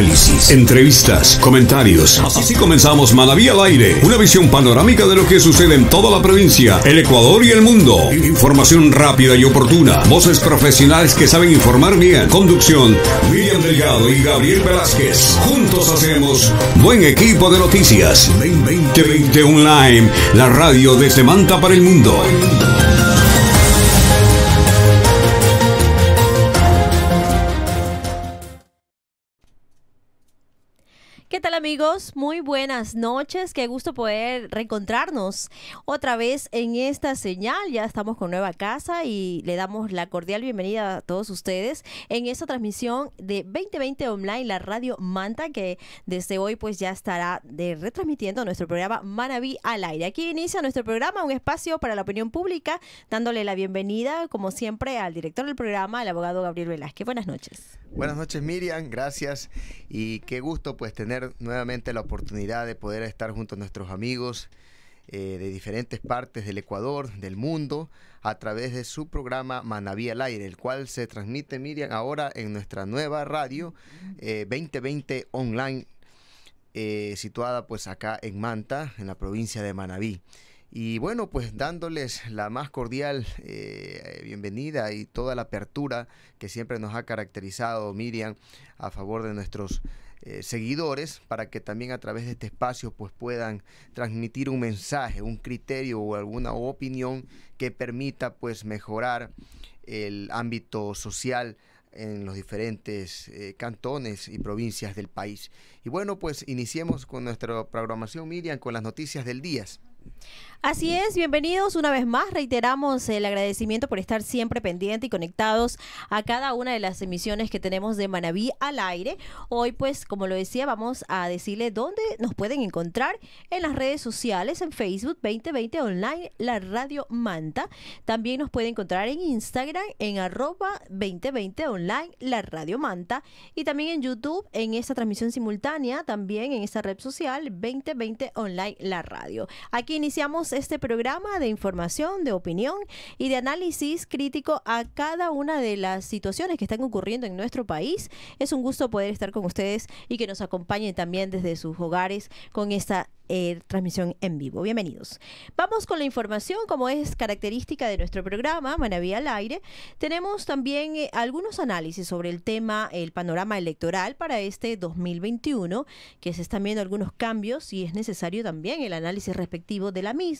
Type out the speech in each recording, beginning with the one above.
análisis, entrevistas, comentarios. Así comenzamos Manaví al aire, una visión panorámica de lo que sucede en toda la provincia, el Ecuador y el mundo. Información rápida y oportuna, voces profesionales que saben informar bien. Conducción, Miriam Delgado y Gabriel Velázquez. Juntos hacemos buen equipo de noticias. 2020 Online, la radio de Semanta para el mundo. amigos, muy buenas noches. Qué gusto poder reencontrarnos otra vez en esta señal. Ya estamos con nueva casa y le damos la cordial bienvenida a todos ustedes en esta transmisión de 2020 Online, la radio Manta, que desde hoy pues ya estará de retransmitiendo nuestro programa Manaví al aire. Aquí inicia nuestro programa, un espacio para la opinión pública, dándole la bienvenida, como siempre, al director del programa, el abogado Gabriel Velázquez. Buenas noches. Buenas noches, Miriam. Gracias y qué gusto pues tener nueva la oportunidad de poder estar junto a nuestros amigos eh, de diferentes partes del Ecuador, del mundo, a través de su programa Manaví al aire, el cual se transmite, Miriam, ahora en nuestra nueva radio 2020 eh, online, eh, situada pues acá en Manta, en la provincia de Manabí. Y bueno, pues dándoles la más cordial bienvenida y toda la apertura que siempre nos ha caracterizado Miriam a favor de nuestros eh, seguidores para que también a través de este espacio pues puedan transmitir un mensaje, un criterio o alguna opinión que permita pues mejorar el ámbito social en los diferentes eh, cantones y provincias del país. Y bueno, pues iniciemos con nuestra programación, Miriam, con las noticias del día. Así es, bienvenidos una vez más. Reiteramos el agradecimiento por estar siempre pendiente y conectados a cada una de las emisiones que tenemos de Manaví al aire. Hoy, pues, como lo decía, vamos a decirle dónde nos pueden encontrar en las redes sociales, en Facebook 2020 Online, la Radio Manta. También nos pueden encontrar en Instagram, en arroba 2020 Online, la Radio Manta. Y también en YouTube, en esta transmisión simultánea, también en esta red social 2020 Online, la Radio. Aquí iniciamos este programa de información, de opinión y de análisis crítico a cada una de las situaciones que están ocurriendo en nuestro país. Es un gusto poder estar con ustedes y que nos acompañen también desde sus hogares con esta eh, transmisión en vivo. Bienvenidos. Vamos con la información, como es característica de nuestro programa, Manaví al aire. Tenemos también eh, algunos análisis sobre el tema, el panorama electoral para este 2021, que se están viendo algunos cambios y es necesario también el análisis respectivo de la misma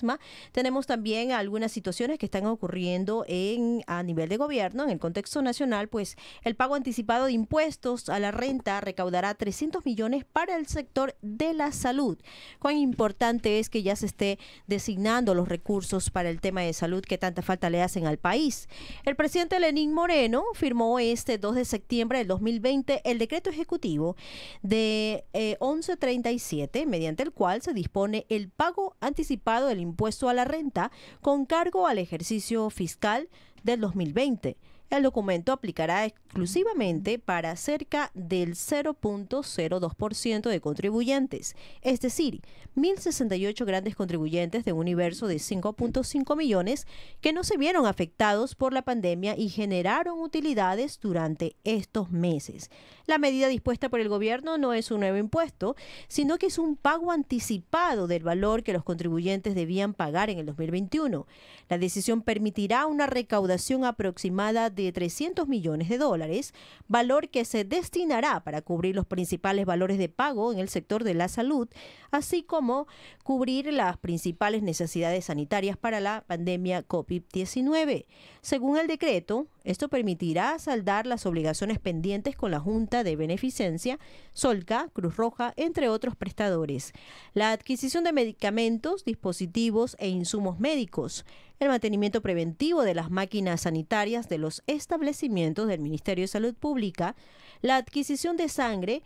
tenemos también algunas situaciones que están ocurriendo en, a nivel de gobierno, en el contexto nacional, pues el pago anticipado de impuestos a la renta recaudará 300 millones para el sector de la salud. Cuán importante es que ya se esté designando los recursos para el tema de salud que tanta falta le hacen al país. El presidente Lenín Moreno firmó este 2 de septiembre del 2020 el decreto ejecutivo de 1137, eh, mediante el cual se dispone el pago anticipado del impuesto impuesto a la renta con cargo al ejercicio fiscal del 2020. El documento aplicará exclusivamente para cerca del 0.02% de contribuyentes, es decir, 1.068 grandes contribuyentes de un universo de 5.5 millones que no se vieron afectados por la pandemia y generaron utilidades durante estos meses. La medida dispuesta por el gobierno no es un nuevo impuesto, sino que es un pago anticipado del valor que los contribuyentes debían pagar en el 2021. La decisión permitirá una recaudación aproximada de de 300 millones de dólares, valor que se destinará para cubrir los principales valores de pago en el sector de la salud, así como cubrir las principales necesidades sanitarias para la pandemia COVID-19. Según el decreto, esto permitirá saldar las obligaciones pendientes con la Junta de Beneficencia, Solca, Cruz Roja, entre otros prestadores. La adquisición de medicamentos, dispositivos e insumos médicos, el mantenimiento preventivo de las máquinas sanitarias de los establecimientos del Ministerio de Salud Pública, la adquisición de sangre,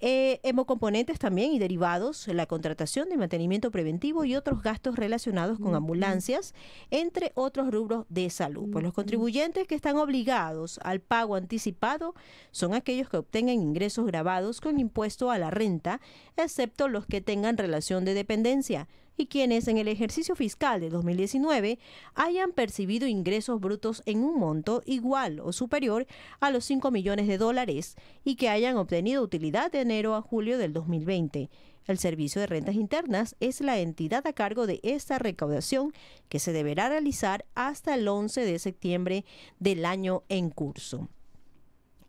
eh, hemocomponentes también y derivados, la contratación de mantenimiento preventivo y otros gastos relacionados con ambulancias, entre otros rubros de salud. Pues los contribuyentes que están obligados al pago anticipado son aquellos que obtengan ingresos grabados con impuesto a la renta, excepto los que tengan relación de dependencia y quienes en el ejercicio fiscal de 2019 hayan percibido ingresos brutos en un monto igual o superior a los 5 millones de dólares y que hayan obtenido utilidad de enero a julio del 2020. El Servicio de Rentas Internas es la entidad a cargo de esta recaudación que se deberá realizar hasta el 11 de septiembre del año en curso.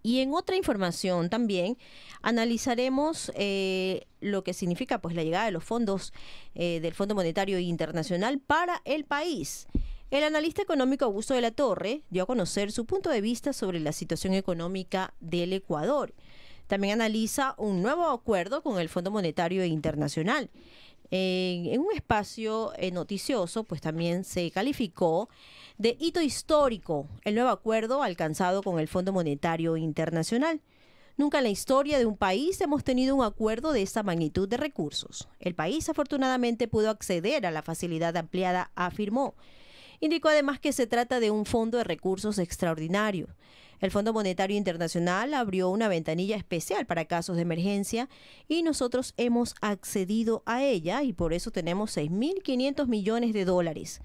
Y en otra información también analizaremos eh, lo que significa pues la llegada de los fondos eh, del Fondo Monetario Internacional para el país. El analista económico Augusto de la Torre dio a conocer su punto de vista sobre la situación económica del Ecuador. También analiza un nuevo acuerdo con el Fondo Monetario Internacional en un espacio eh, noticioso, pues también se calificó de hito histórico el nuevo acuerdo alcanzado con el Fondo Monetario Internacional. Nunca en la historia de un país hemos tenido un acuerdo de esta magnitud de recursos. El país afortunadamente pudo acceder a la facilidad ampliada, afirmó. Indicó además que se trata de un fondo de recursos extraordinario. El Fondo Monetario Internacional abrió una ventanilla especial para casos de emergencia y nosotros hemos accedido a ella y por eso tenemos 6.500 millones de dólares.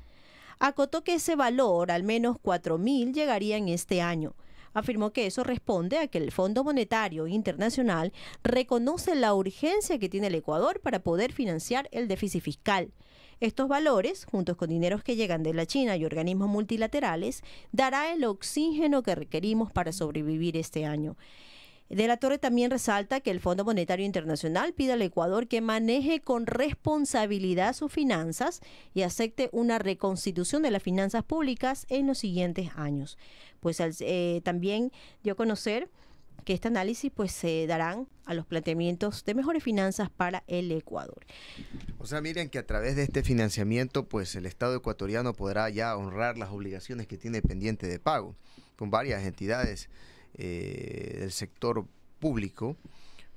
Acotó que ese valor, al menos 4.000, en este año afirmó que eso responde a que el Fondo Monetario Internacional reconoce la urgencia que tiene el Ecuador para poder financiar el déficit fiscal. Estos valores, juntos con dineros que llegan de la China y organismos multilaterales, dará el oxígeno que requerimos para sobrevivir este año. De la Torre también resalta que el Fondo Monetario Internacional pide al Ecuador que maneje con responsabilidad sus finanzas y acepte una reconstitución de las finanzas públicas en los siguientes años. Pues eh, también dio a conocer que este análisis pues se darán a los planteamientos de mejores finanzas para el Ecuador. O sea, miren que a través de este financiamiento pues el Estado ecuatoriano podrá ya honrar las obligaciones que tiene pendiente de pago con varias entidades eh, del sector público,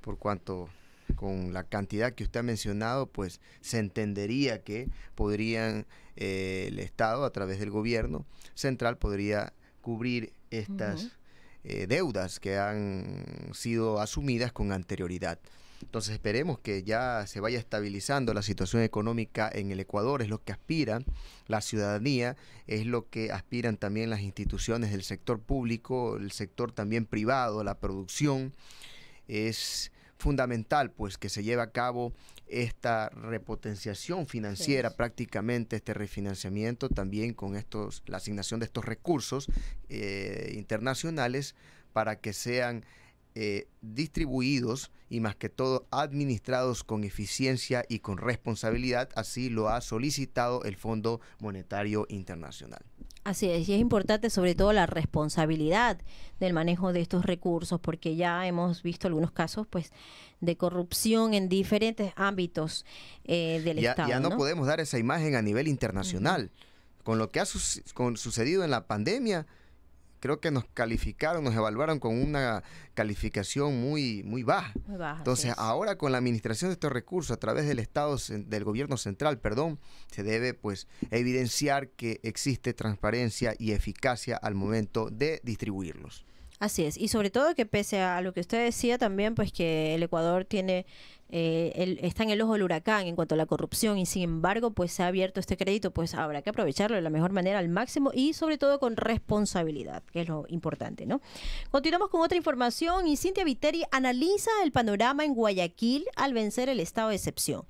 por cuanto con la cantidad que usted ha mencionado, pues se entendería que podrían eh, el Estado a través del gobierno central podría cubrir estas eh, deudas que han sido asumidas con anterioridad. Entonces esperemos que ya se vaya estabilizando la situación económica en el Ecuador, es lo que aspira la ciudadanía, es lo que aspiran también las instituciones del sector público, el sector también privado, la producción, es fundamental pues que se lleve a cabo esta repotenciación financiera prácticamente, este refinanciamiento también con estos, la asignación de estos recursos eh, internacionales para que sean eh, distribuidos y más que todo administrados con eficiencia y con responsabilidad, así lo ha solicitado el Fondo Monetario Internacional. Así es, y es importante sobre todo la responsabilidad del manejo de estos recursos, porque ya hemos visto algunos casos pues de corrupción en diferentes ámbitos eh, del Estado. Ya no, podemos dar esa imagen a nivel internacional. Con lo que ha sucedido en la pandemia, creo que nos calificaron, nos evaluaron con una calificación muy, muy baja. Entonces, ahora con la administración de estos recursos a través del Estado, del gobierno central, perdón, se debe pues evidenciar que existe transparencia y eficacia al momento de distribuirlos. Así es, y sobre todo que pese a lo que usted decía también, pues que el Ecuador tiene eh, está en el ojo del huracán en cuanto a la corrupción y sin embargo pues se ha abierto este crédito, pues habrá que aprovecharlo de la mejor manera al máximo y sobre todo con responsabilidad, que es lo importante, ¿no? Continuamos con otra información y Cintia Viteri analiza el panorama en Guayaquil al vencer el estado de excepción.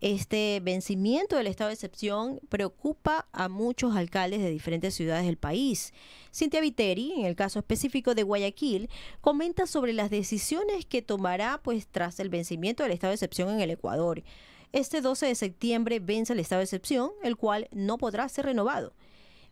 Este vencimiento del estado de excepción preocupa a muchos alcaldes de diferentes ciudades del país. Cintia Viteri, en el caso específico de Guayaquil, comenta sobre las decisiones que tomará pues tras el vencimiento del estado de excepción en el Ecuador. Este 12 de septiembre vence el estado de excepción, el cual no podrá ser renovado.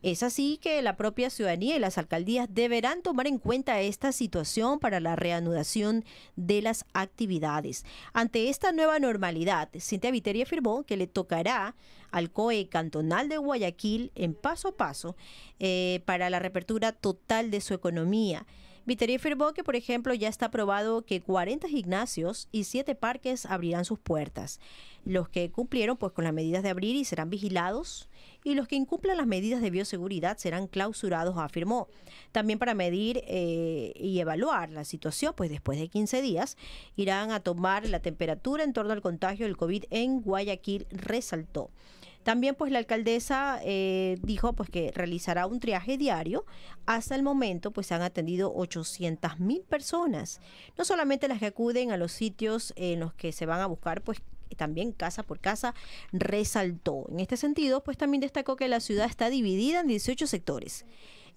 Es así que la propia ciudadanía y las alcaldías deberán tomar en cuenta esta situación para la reanudación de las actividades. Ante esta nueva normalidad, Cintia Viteri afirmó que le tocará al COE cantonal de Guayaquil en paso a paso eh, para la reapertura total de su economía. Viteri afirmó que, por ejemplo, ya está aprobado que 40 gimnasios y 7 parques abrirán sus puertas. Los que cumplieron pues con las medidas de abrir y serán vigilados y los que incumplan las medidas de bioseguridad serán clausurados, afirmó. También para medir eh, y evaluar la situación, pues después de 15 días irán a tomar la temperatura en torno al contagio del COVID en Guayaquil, resaltó. También pues la alcaldesa eh, dijo pues que realizará un triaje diario. Hasta el momento pues se han atendido 800 mil personas, no solamente las que acuden a los sitios en los que se van a buscar pues también casa por casa resaltó. En este sentido, pues también destacó que la ciudad está dividida en 18 sectores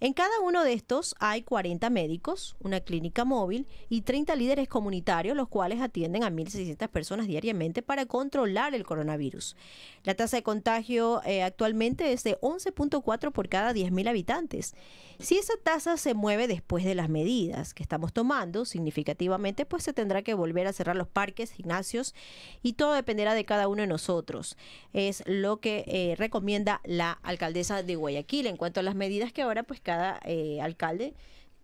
en cada uno de estos hay 40 médicos, una clínica móvil y 30 líderes comunitarios, los cuales atienden a 1.600 personas diariamente para controlar el coronavirus. La tasa de contagio eh, actualmente es de 11.4 por cada 10.000 habitantes. Si esa tasa se mueve después de las medidas que estamos tomando significativamente, pues se tendrá que volver a cerrar los parques, gimnasios y todo dependerá de cada uno de nosotros. Es lo que eh, recomienda la alcaldesa de Guayaquil en cuanto a las medidas que ahora pues cada eh, alcalde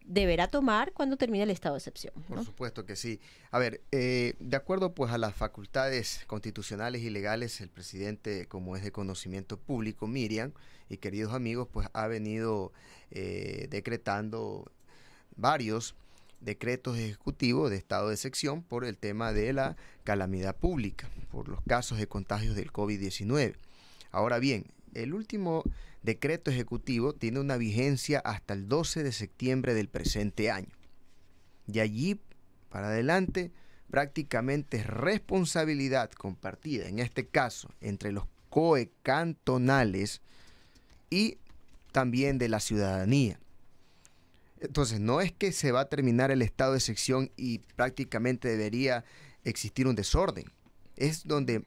deberá tomar cuando termine el estado de excepción. Por supuesto que sí. A ver, eh, de acuerdo pues a las facultades constitucionales y legales, el presidente, como es de conocimiento público, Miriam, y queridos amigos, pues ha venido eh, decretando varios decretos ejecutivos de estado de excepción por el tema de la calamidad pública, por los casos de contagios del COVID-19. Ahora bien, el último decreto ejecutivo tiene una vigencia hasta el 12 de septiembre del presente año. De allí para adelante, prácticamente es responsabilidad compartida, en este caso, entre los coecantonales cantonales y también de la ciudadanía. Entonces, no es que se va a terminar el estado de sección y prácticamente debería existir un desorden. Es donde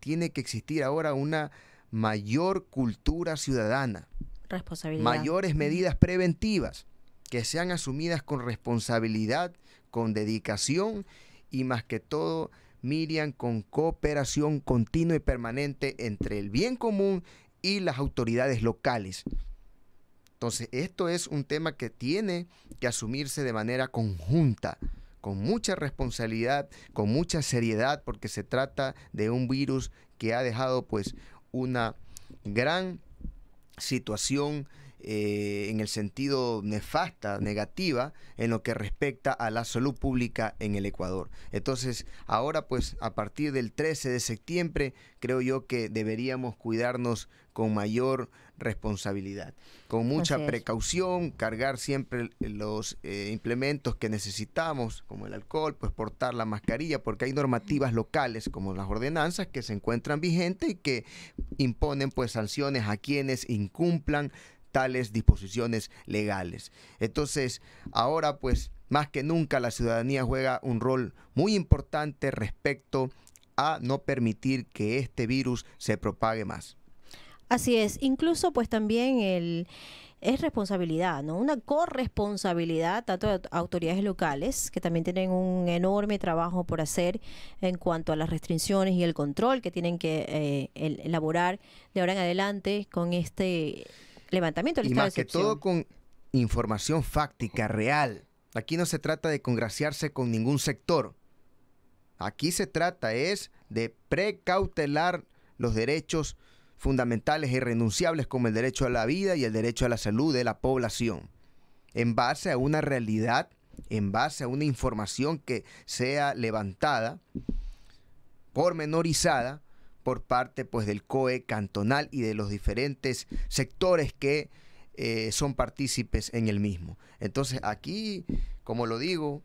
tiene que existir ahora una mayor cultura ciudadana, responsabilidad. mayores medidas preventivas que sean asumidas con responsabilidad, con dedicación y más que todo, Miriam, con cooperación continua y permanente entre el bien común y las autoridades locales. Entonces, esto es un tema que tiene que asumirse de manera conjunta, con mucha responsabilidad, con mucha seriedad, porque se trata de un virus que ha dejado pues una gran situación eh, en el sentido nefasta, negativa, en lo que respecta a la salud pública en el Ecuador. Entonces, ahora pues a partir del 13 de septiembre, creo yo que deberíamos cuidarnos con mayor responsabilidad. Con mucha precaución, cargar siempre los eh, implementos que necesitamos, como el alcohol, pues portar la mascarilla, porque hay normativas locales como las ordenanzas que se encuentran vigentes y que imponen pues sanciones a quienes incumplan tales disposiciones legales. Entonces, ahora pues más que nunca la ciudadanía juega un rol muy importante respecto a no permitir que este virus se propague más. Así es, incluso pues también el es responsabilidad, ¿no? Una corresponsabilidad tanto de autoridades locales, que también tienen un enorme trabajo por hacer en cuanto a las restricciones y el control que tienen que eh, elaborar de ahora en adelante con este levantamiento del y más que todo con información fáctica, real. Aquí no se trata de congraciarse con ningún sector. Aquí se trata es de precautelar los derechos fundamentales e irrenunciables como el derecho a la vida y el derecho a la salud de la población, en base a una realidad, en base a una información que sea levantada, pormenorizada, por parte pues, del COE cantonal y de los diferentes sectores que eh, son partícipes en el mismo. Entonces aquí, como lo digo,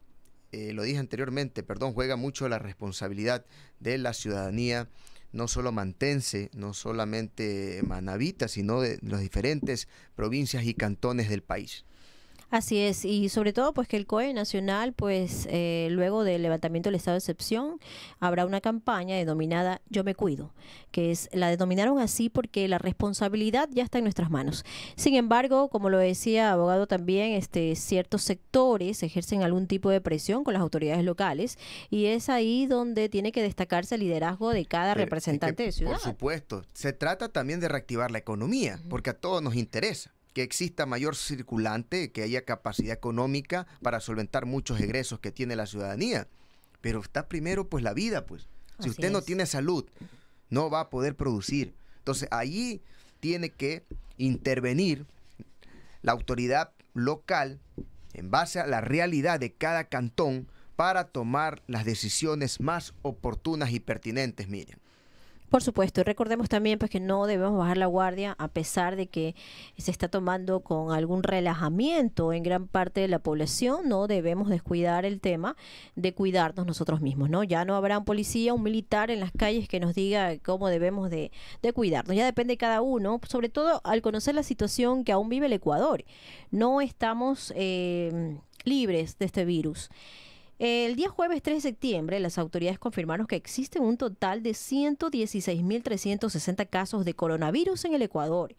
eh, lo dije anteriormente, perdón, juega mucho la responsabilidad de la ciudadanía no solo mantense, no solamente manavita, sino de las diferentes provincias y cantones del país. Así es, y sobre todo pues que el COE Nacional, pues eh, luego del levantamiento del estado de excepción, habrá una campaña denominada Yo me cuido, que es la denominaron así porque la responsabilidad ya está en nuestras manos. Sin embargo, como lo decía abogado también, este ciertos sectores ejercen algún tipo de presión con las autoridades locales y es ahí donde tiene que destacarse el liderazgo de cada representante de ciudad. Por supuesto, se trata también de reactivar la economía, porque a todos nos interesa que exista mayor circulante, que haya capacidad económica para solventar muchos egresos que tiene la ciudadanía. Pero está primero pues la vida, pues. Si usted no tiene salud, no va a poder producir. Entonces allí tiene que intervenir la autoridad local en base a la realidad de cada cantón para tomar las decisiones más oportunas y pertinentes, miren. Por supuesto, recordemos también pues que no debemos bajar la guardia a pesar de que se está tomando con algún relajamiento en gran parte de la población, no debemos descuidar el tema de cuidarnos nosotros mismos, ¿no? Ya no habrá un policía, un militar en las calles que nos diga cómo debemos de, cuidarnos, ya depende de cada uno, sobre todo al conocer la situación que aún vive el Ecuador. No estamos eh, libres de este virus. El día jueves 3 de septiembre, las autoridades confirmaron que existen un total de 116.360 casos de coronavirus en el Ecuador.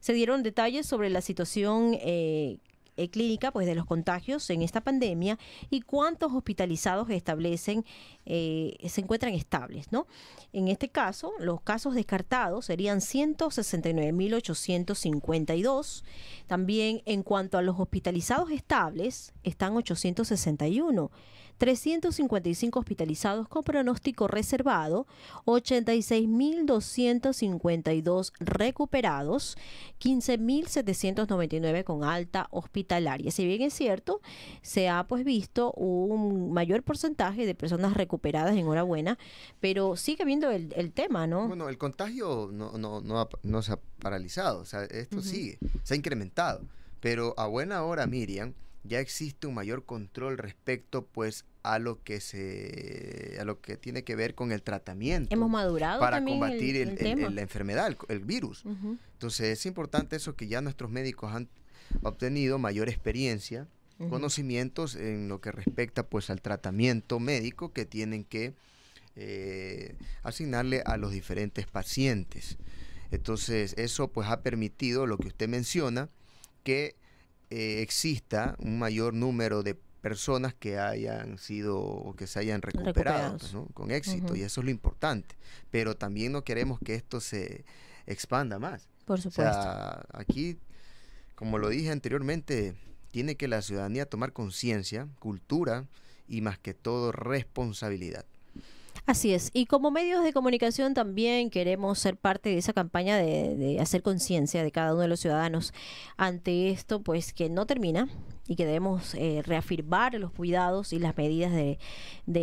Se dieron detalles sobre la situación eh, eh, clínica pues, de los contagios en esta pandemia y cuántos hospitalizados establecen, eh, se encuentran estables. ¿no? En este caso, los casos descartados serían 169.852. También en cuanto a los hospitalizados estables, están 861. 355 hospitalizados con pronóstico reservado, 86.252 recuperados, 15.799 con alta hospitalaria. Si bien es cierto, se ha pues visto un mayor porcentaje de personas recuperadas, enhorabuena, pero sigue habiendo el, tema, ¿no? Bueno, el contagio no, no, se ha paralizado, o sea, esto sigue, se ha incrementado, pero a buena hora, Miriam, ya existe un mayor control respecto pues a lo que se a lo que tiene que ver con el tratamiento hemos madurado para combatir el, la enfermedad el, virus entonces es importante eso que ya nuestros médicos han obtenido mayor experiencia conocimientos en lo que respecta pues al tratamiento médico que tienen que eh, asignarle a los diferentes pacientes entonces eso pues ha permitido lo que usted menciona que eh, exista un mayor número de personas que hayan sido o que se hayan recuperado pues, con éxito y eso es lo importante pero también no queremos que esto se expanda más por supuesto aquí como lo dije anteriormente tiene que la ciudadanía tomar conciencia cultura y más que todo responsabilidad Así es, y como medios de comunicación también queremos ser parte de esa campaña de, hacer conciencia de cada uno de los ciudadanos ante esto, pues que no termina y que debemos eh, reafirmar los cuidados y las medidas de,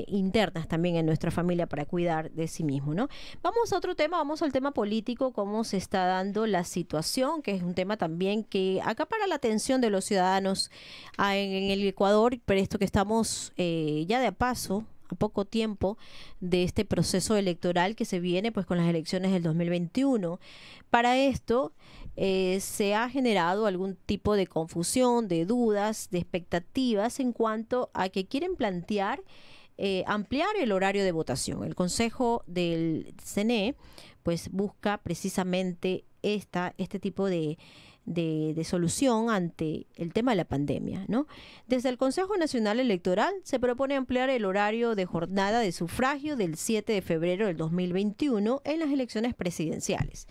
internas también en nuestra familia para cuidar de sí mismo, ¿no? Vamos a otro tema, vamos al tema político, cómo se está dando la situación, que es un tema también que acapara la atención de los ciudadanos ah, en, el Ecuador, pero esto que estamos eh, ya de a paso poco tiempo de este proceso electoral que se viene pues con las elecciones del 2021. Para esto eh, se ha generado algún tipo de confusión, de dudas, de expectativas en cuanto a que quieren plantear eh, ampliar el horario de votación. El Consejo del CNE pues busca precisamente esta, este tipo de de, solución ante el tema de la pandemia. Desde el Consejo Nacional Electoral se propone ampliar el horario de jornada de sufragio del 7 de febrero del 2021 en las elecciones presidenciales.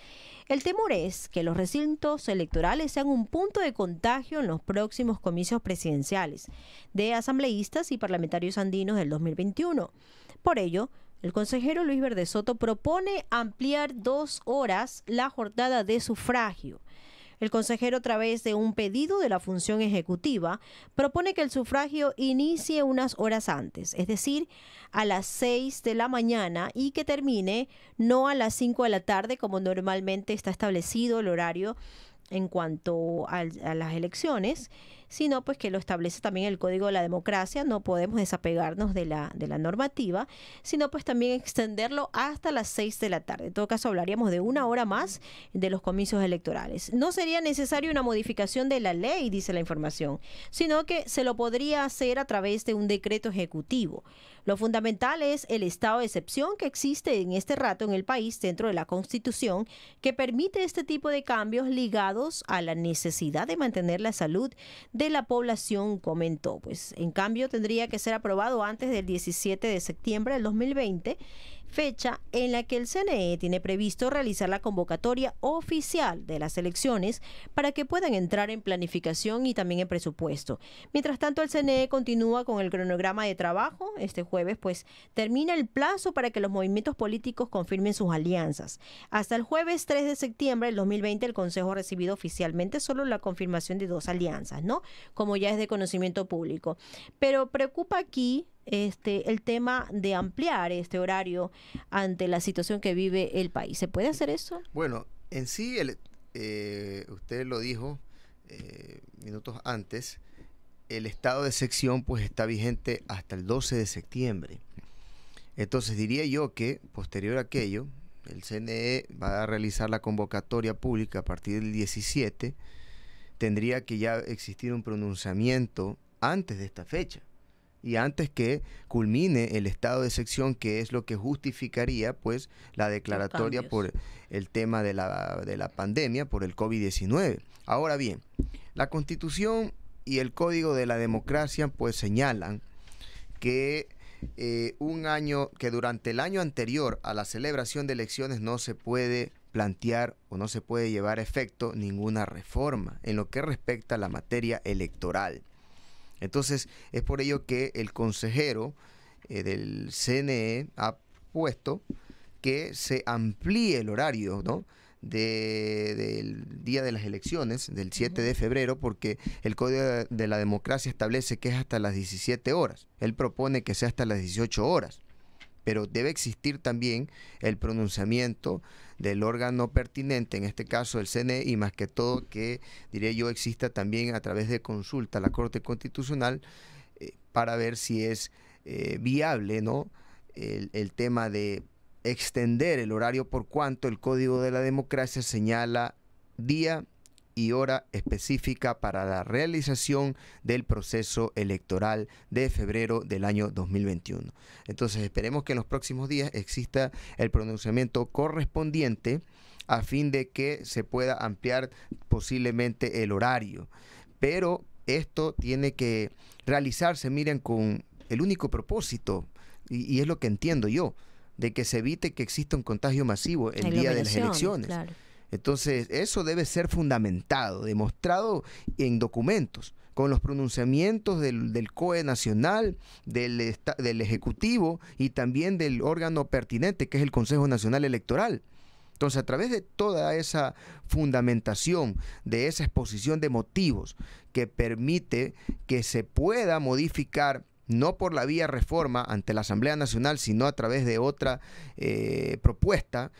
El temor es que los recintos electorales sean un punto de contagio en los próximos comicios presidenciales de asambleístas y parlamentarios andinos del 2021. Por ello, el consejero Luis Verde Soto propone ampliar dos horas la jornada de sufragio el consejero, a través de un pedido de la función ejecutiva, propone que el sufragio inicie unas horas antes, es decir, a las 6 de la mañana y que termine no a las 5 de la tarde, como normalmente está establecido el horario en cuanto a, a las elecciones sino pues que lo establece también el Código de la Democracia, no podemos desapegarnos de la, de la normativa, sino pues también extenderlo hasta las 6 de la tarde. En todo caso, hablaríamos de una hora más de los comicios electorales. No sería necesaria una modificación de la ley, dice la información, sino que se lo podría hacer a través de un decreto ejecutivo. Lo fundamental es el estado de excepción que existe en este rato en el país dentro de la Constitución que permite este tipo de cambios ligados a la necesidad de mantener la salud de la población, comentó. Pues en cambio tendría que ser aprobado antes del 17 de septiembre del 2020 fecha en la que el CNE tiene previsto realizar la convocatoria oficial de las elecciones para que puedan entrar en planificación y también en presupuesto. Mientras tanto, el CNE continúa con el cronograma de trabajo. Este jueves, pues, termina el plazo para que los movimientos políticos confirmen sus alianzas. Hasta el jueves 3 de septiembre del 2020, el Consejo ha recibido oficialmente solo la confirmación de dos alianzas, ¿no? Como ya es de conocimiento público. Pero preocupa aquí este, el tema de ampliar este horario ante la situación que vive el país. ¿Se puede hacer eso? Bueno, en sí, eh, usted lo dijo eh, minutos antes, el estado de sección pues está vigente hasta el 12 de septiembre. Entonces diría yo que posterior a aquello, el CNE va a realizar la convocatoria pública a partir del 17, tendría que ya existir un pronunciamiento antes de esta fecha y antes que culmine el estado de sección, que es lo que justificaría pues la declaratoria por el tema de la, de la pandemia, por el COVID-19. Ahora bien, la constitución y el código de la democracia pues señalan que eh, un año, que durante el año anterior a la celebración de elecciones no se puede plantear o no se puede llevar a efecto ninguna reforma en lo que respecta a la materia electoral. Entonces, es por ello que el consejero eh, del CNE ha puesto que se amplíe el horario, del día de las elecciones, del 7 de febrero, porque el Código de la Democracia establece que es hasta las 17 horas. Él propone que sea hasta las 18 horas, pero debe existir también el pronunciamiento del órgano pertinente, en este caso el CNE, y más que todo que, diría yo, exista también a través de consulta a la Corte Constitucional eh, para ver si es eh, viable ¿no? El, el tema de extender el horario por cuanto el Código de la Democracia señala día y hora específica para la realización del proceso electoral de febrero del año 2021. Entonces esperemos que en los próximos días exista el pronunciamiento correspondiente a fin de que se pueda ampliar posiblemente el horario. Pero esto tiene que realizarse, miren, con el único propósito, y, es lo que entiendo yo, de que se evite que exista un contagio masivo el día de las elecciones. Entonces, eso debe ser fundamentado, demostrado en documentos, con los pronunciamientos del, del COE Nacional, del, del Ejecutivo y también del órgano pertinente, que es el Consejo Nacional Electoral. Entonces, a través de toda esa fundamentación, de esa exposición de motivos que permite que se pueda modificar, no por la vía reforma ante la Asamblea Nacional, sino a través de otra eh, propuesta,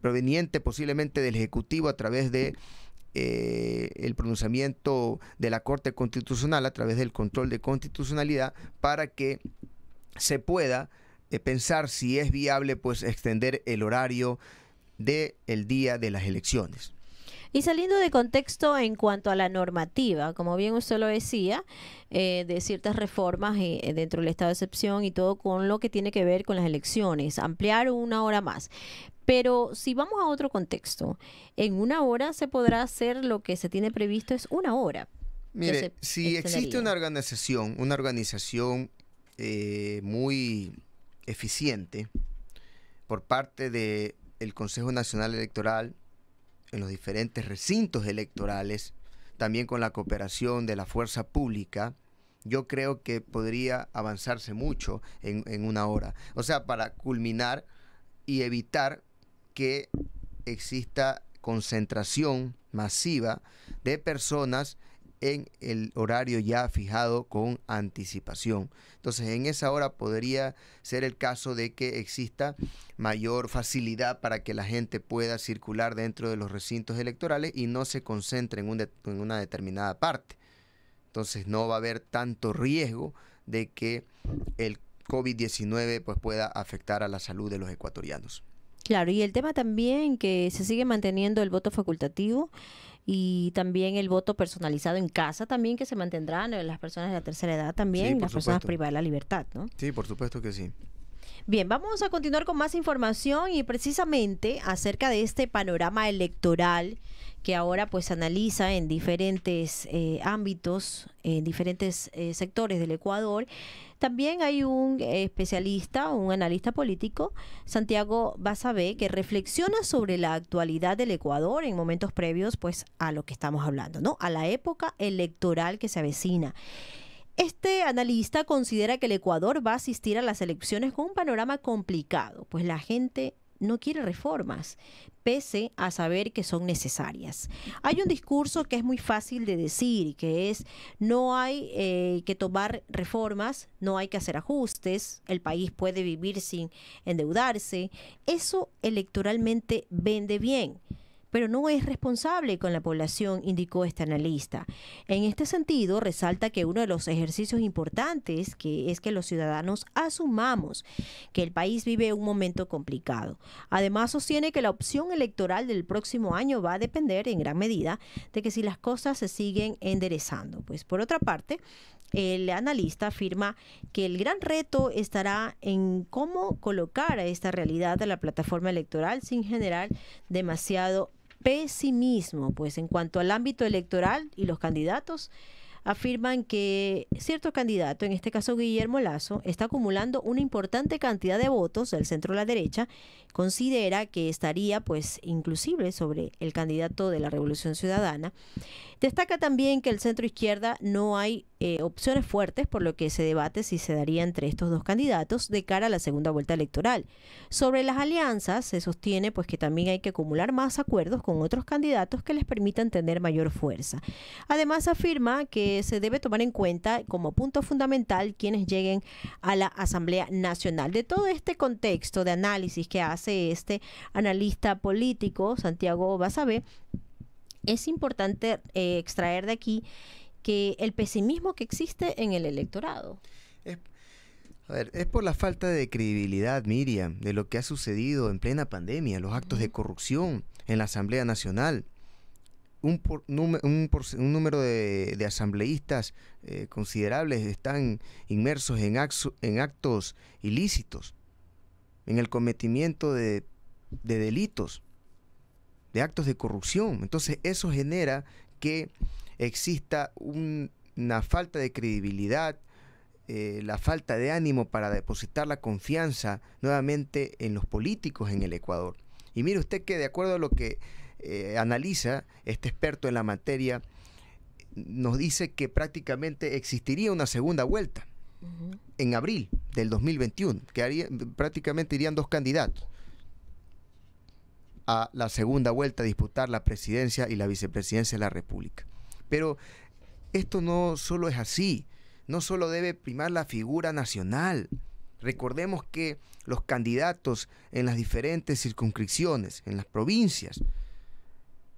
proveniente posiblemente del Ejecutivo a través de eh, el pronunciamiento de la Corte Constitucional, a través del control de constitucionalidad, para que se pueda eh, pensar si es viable pues extender el horario del día de las elecciones. Y saliendo de contexto en cuanto a la normativa, como bien usted lo decía, eh, de ciertas reformas eh, dentro del estado de excepción y todo con lo que tiene que ver con las elecciones, ampliar una hora más. Pero si vamos a otro contexto, en una hora se podrá hacer lo que se tiene previsto es una hora. Mire, si existe una organización, una organización eh, muy eficiente por parte del Consejo Nacional Electoral, en los diferentes recintos electorales, también con la cooperación de la fuerza pública, yo creo que podría avanzarse mucho en, en una hora. O sea, para culminar y evitar que exista concentración masiva de personas en el horario ya fijado con anticipación. Entonces, en esa hora podría ser el caso de que exista mayor facilidad para que la gente pueda circular dentro de los recintos electorales y no se concentre en, en una determinada parte. Entonces, no va a haber tanto riesgo de que el COVID-19 pues, pueda afectar a la salud de los ecuatorianos. Claro, y el tema también que se sigue manteniendo el voto facultativo y también el voto personalizado en casa también que se mantendrán eh, las personas de la tercera edad también, las personas privadas de la libertad, ¿no? Sí, por supuesto que sí. Bien, vamos a continuar con más información y precisamente acerca de este panorama electoral que ahora pues analiza en diferentes eh, ámbitos, en diferentes eh, sectores del Ecuador. También hay un eh, especialista, un analista político, Santiago Basabé, que reflexiona sobre la actualidad del Ecuador en momentos previos pues a lo que estamos hablando, ¿no? A la época electoral que se avecina. Este analista considera que el Ecuador va a asistir a las elecciones con un panorama complicado, pues la gente no quiere reformas, pese a saber que son necesarias. Hay un discurso que es muy fácil de decir, que es no hay eh, que tomar reformas, no hay que hacer ajustes, el país puede vivir sin endeudarse. Eso electoralmente vende bien pero no es responsable con la población, indicó este analista. En este sentido, resalta que uno de los ejercicios importantes que es que los ciudadanos asumamos que el país vive un momento complicado. Además, sostiene que la opción electoral del próximo año va a depender en gran medida de que si las cosas se siguen enderezando. Pues por otra parte, el analista afirma que el gran reto estará en cómo colocar a esta realidad de la plataforma electoral sin generar demasiado mismo, pues en cuanto al ámbito electoral y los candidatos, afirman que cierto candidato, en este caso Guillermo Lazo, está acumulando una importante cantidad de votos del centro a la derecha, considera que estaría pues inclusive sobre el candidato de la Revolución Ciudadana Destaca también que el centro izquierda no hay eh, opciones fuertes, por lo que se debate si se daría entre estos dos candidatos de cara a la segunda vuelta electoral. Sobre las alianzas, se sostiene pues que también hay que acumular más acuerdos con otros candidatos que les permitan tener mayor fuerza. Además, afirma que se debe tomar en cuenta como punto fundamental quienes lleguen a la Asamblea Nacional. De todo este contexto de análisis que hace este analista político, Santiago Basabé, es importante eh, extraer de aquí que el pesimismo que existe en el electorado. Es, a ver, es por la falta de credibilidad, Miriam, de lo que ha sucedido en plena pandemia, los actos de corrupción en la Asamblea Nacional. Un, número de, asambleístas eh, considerables están inmersos en, en, actos ilícitos, en el cometimiento de delitos de actos de corrupción. Entonces eso genera que exista una falta de credibilidad, eh, la falta de ánimo para depositar la confianza nuevamente en los políticos en el Ecuador. Y mire usted que de acuerdo a lo que eh, analiza este experto en la materia, nos dice que prácticamente existiría una segunda vuelta en abril del 2021, que prácticamente irían dos candidatos a la segunda vuelta a disputar la presidencia y la vicepresidencia de la República. Pero esto no solo es así, no solo debe primar la figura nacional. Recordemos que los candidatos en las diferentes circunscripciones, en las provincias,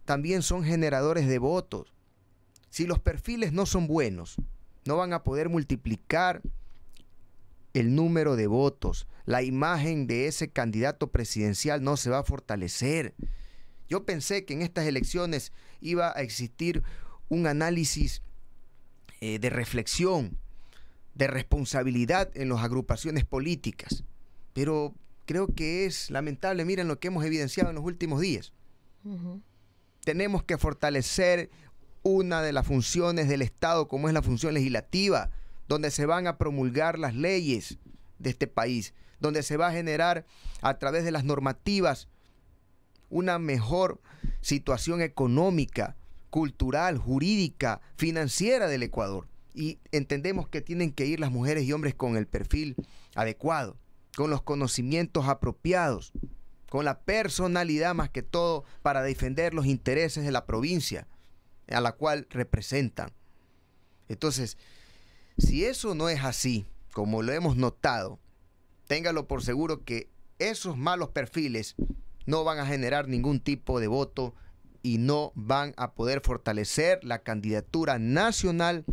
también son generadores de votos. Si los perfiles no son buenos, no van a poder multiplicar el número de votos, la imagen de ese candidato presidencial no se va a fortalecer. Yo pensé que en estas elecciones iba a existir un análisis eh, de reflexión, de responsabilidad en las agrupaciones políticas, pero creo que es lamentable, miren lo que hemos evidenciado en los últimos días. Tenemos que fortalecer una de las funciones del Estado, como es la función legislativa, donde se van a promulgar las leyes de este país, donde se va a generar a través de las normativas una mejor situación económica, cultural, jurídica, financiera del Ecuador. Y entendemos que tienen que ir las mujeres y hombres con el perfil adecuado, con los conocimientos apropiados, con la personalidad más que todo para defender los intereses de la provincia a la cual representan. Entonces, si eso no es así, como lo hemos notado, téngalo por seguro que esos malos perfiles no van a generar ningún tipo de voto y no van a poder fortalecer la candidatura nacional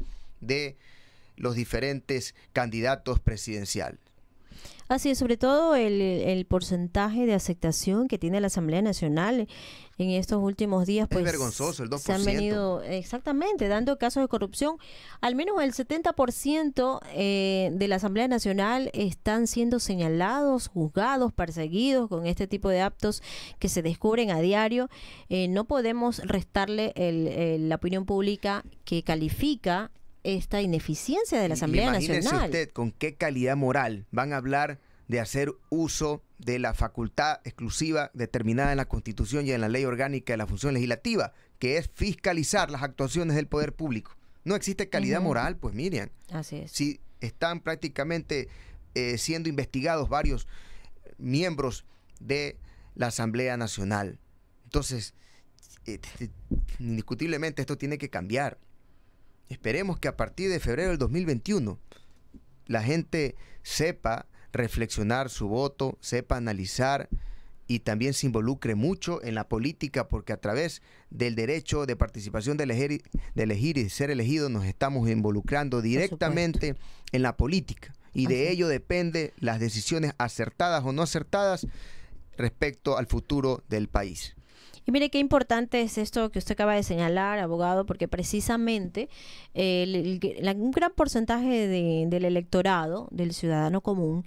de los diferentes candidatos presidenciales. Así es, sobre todo el, el, porcentaje de aceptación que tiene la Asamblea Nacional en estos últimos días, pues... Es Se han venido, exactamente, dando casos de corrupción. Al menos el 70% eh, de la Asamblea Nacional están siendo señalados, juzgados, perseguidos con este tipo de actos que se descubren a diario. Eh, no podemos restarle la opinión pública que califica esta ineficiencia de la Asamblea Imagínese Nacional. usted con qué calidad moral van a hablar de hacer uso de la facultad exclusiva determinada en la Constitución y en la Ley Orgánica de la Función Legislativa, que es fiscalizar las actuaciones del poder público. No existe calidad moral, pues Miriam. Así es. Si están prácticamente eh, siendo investigados varios eh, miembros de la Asamblea Nacional. Entonces, eh, indiscutiblemente esto tiene que cambiar. Esperemos que a partir de febrero del 2021 la gente sepa reflexionar su voto, sepa analizar y también se involucre mucho en la política porque a través del derecho de participación de elegir, de elegir y ser elegido nos estamos involucrando directamente en la política y de ello depende las decisiones acertadas o no acertadas respecto al futuro del país. Y mire qué importante es esto que usted acaba de señalar, abogado, porque precisamente eh, un gran porcentaje del electorado, del ciudadano común,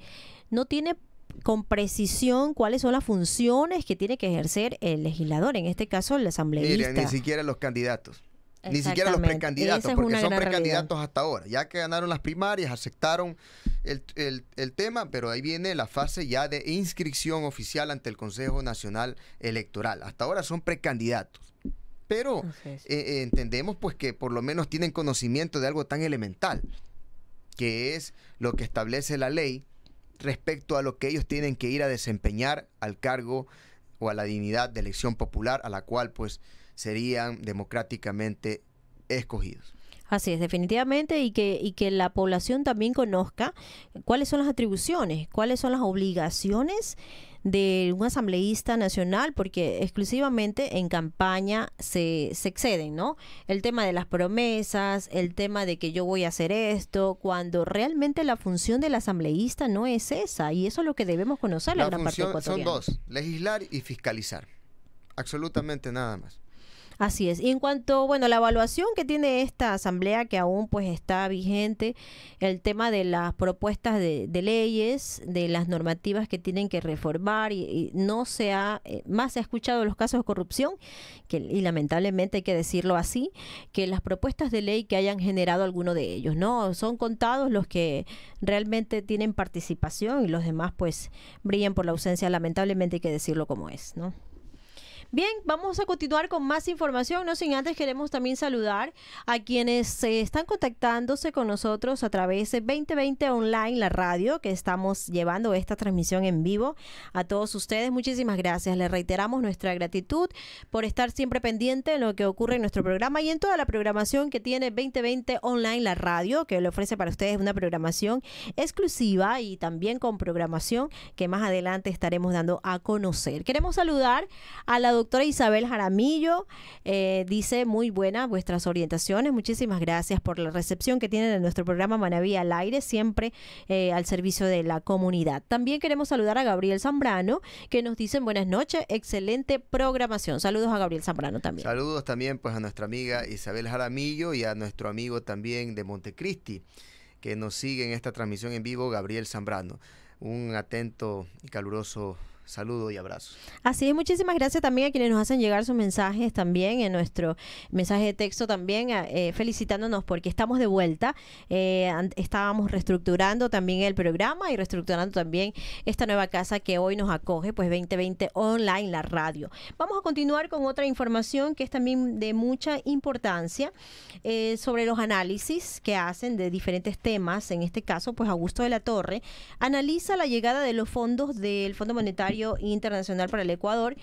no tiene con precisión cuáles son las funciones que tiene que ejercer el legislador, en este caso la asambleísta. Mira, ni siquiera los candidatos ni siquiera los precandidatos, porque son precandidatos hasta ahora. Ya que ganaron las primarias, aceptaron el, tema, pero ahí viene la fase ya de inscripción oficial ante el Consejo Nacional Electoral. Hasta ahora son precandidatos. Pero eh, eh, entendemos pues que por lo menos tienen conocimiento de algo tan elemental, que es lo que establece la ley respecto a lo que ellos tienen que ir a desempeñar al cargo o a la dignidad de elección popular a la cual pues serían democráticamente escogidos. Así es, definitivamente, y que, y que la población también conozca cuáles son las atribuciones, cuáles son las obligaciones de un asambleísta nacional, porque exclusivamente en campaña se, se, exceden, ¿no? El tema de las promesas, el tema de que yo voy a hacer esto, cuando realmente la función del asambleísta no es esa, y eso es lo que debemos conocer la, la Son dos, legislar y fiscalizar, absolutamente nada más. Así es. Y en cuanto, bueno, la evaluación que tiene esta asamblea, que aún pues está vigente, el tema de las propuestas de, leyes, de las normativas que tienen que reformar, y, no se ha, eh, más se ha escuchado los casos de corrupción, que, y lamentablemente hay que decirlo así, que las propuestas de ley que hayan generado alguno de ellos, ¿no? Son contados los que realmente tienen participación y los demás pues brillan por la ausencia, lamentablemente hay que decirlo como es, ¿no? Bien, vamos a continuar con más información. No sin antes queremos también saludar a quienes se están contactándose con nosotros a través de 2020 Online, la radio, que estamos llevando esta transmisión en vivo. A todos ustedes, muchísimas gracias. Les reiteramos nuestra gratitud por estar siempre pendiente de lo que ocurre en nuestro programa y en toda la programación que tiene 2020 Online, la radio, que le ofrece para ustedes una programación exclusiva y también con programación que más adelante estaremos dando a conocer. Queremos saludar a la doctora doctora Isabel Jaramillo eh, dice, muy buenas vuestras orientaciones, muchísimas gracias por la recepción que tienen en nuestro programa Manaví al aire, siempre eh, al servicio de la comunidad. También queremos saludar a Gabriel Zambrano, que nos dicen buenas noches, excelente programación. Saludos a Gabriel Zambrano también. Saludos también pues a nuestra amiga Isabel Jaramillo y a nuestro amigo también de Montecristi, que nos sigue en esta transmisión en vivo, Gabriel Zambrano un atento y caluroso Saludo y abrazos. Así es, muchísimas gracias también a quienes nos hacen llegar sus mensajes también, en nuestro mensaje de texto también, eh, felicitándonos porque estamos de vuelta. Eh, estábamos reestructurando también el programa y reestructurando también esta nueva casa que hoy nos acoge, pues 2020 online, la radio. Vamos a continuar con otra información que es también de mucha importancia eh, sobre los análisis que hacen de diferentes temas. En este caso, pues Augusto de la Torre analiza la llegada de los fondos del Fondo Monetario Internacional para el Ecuador,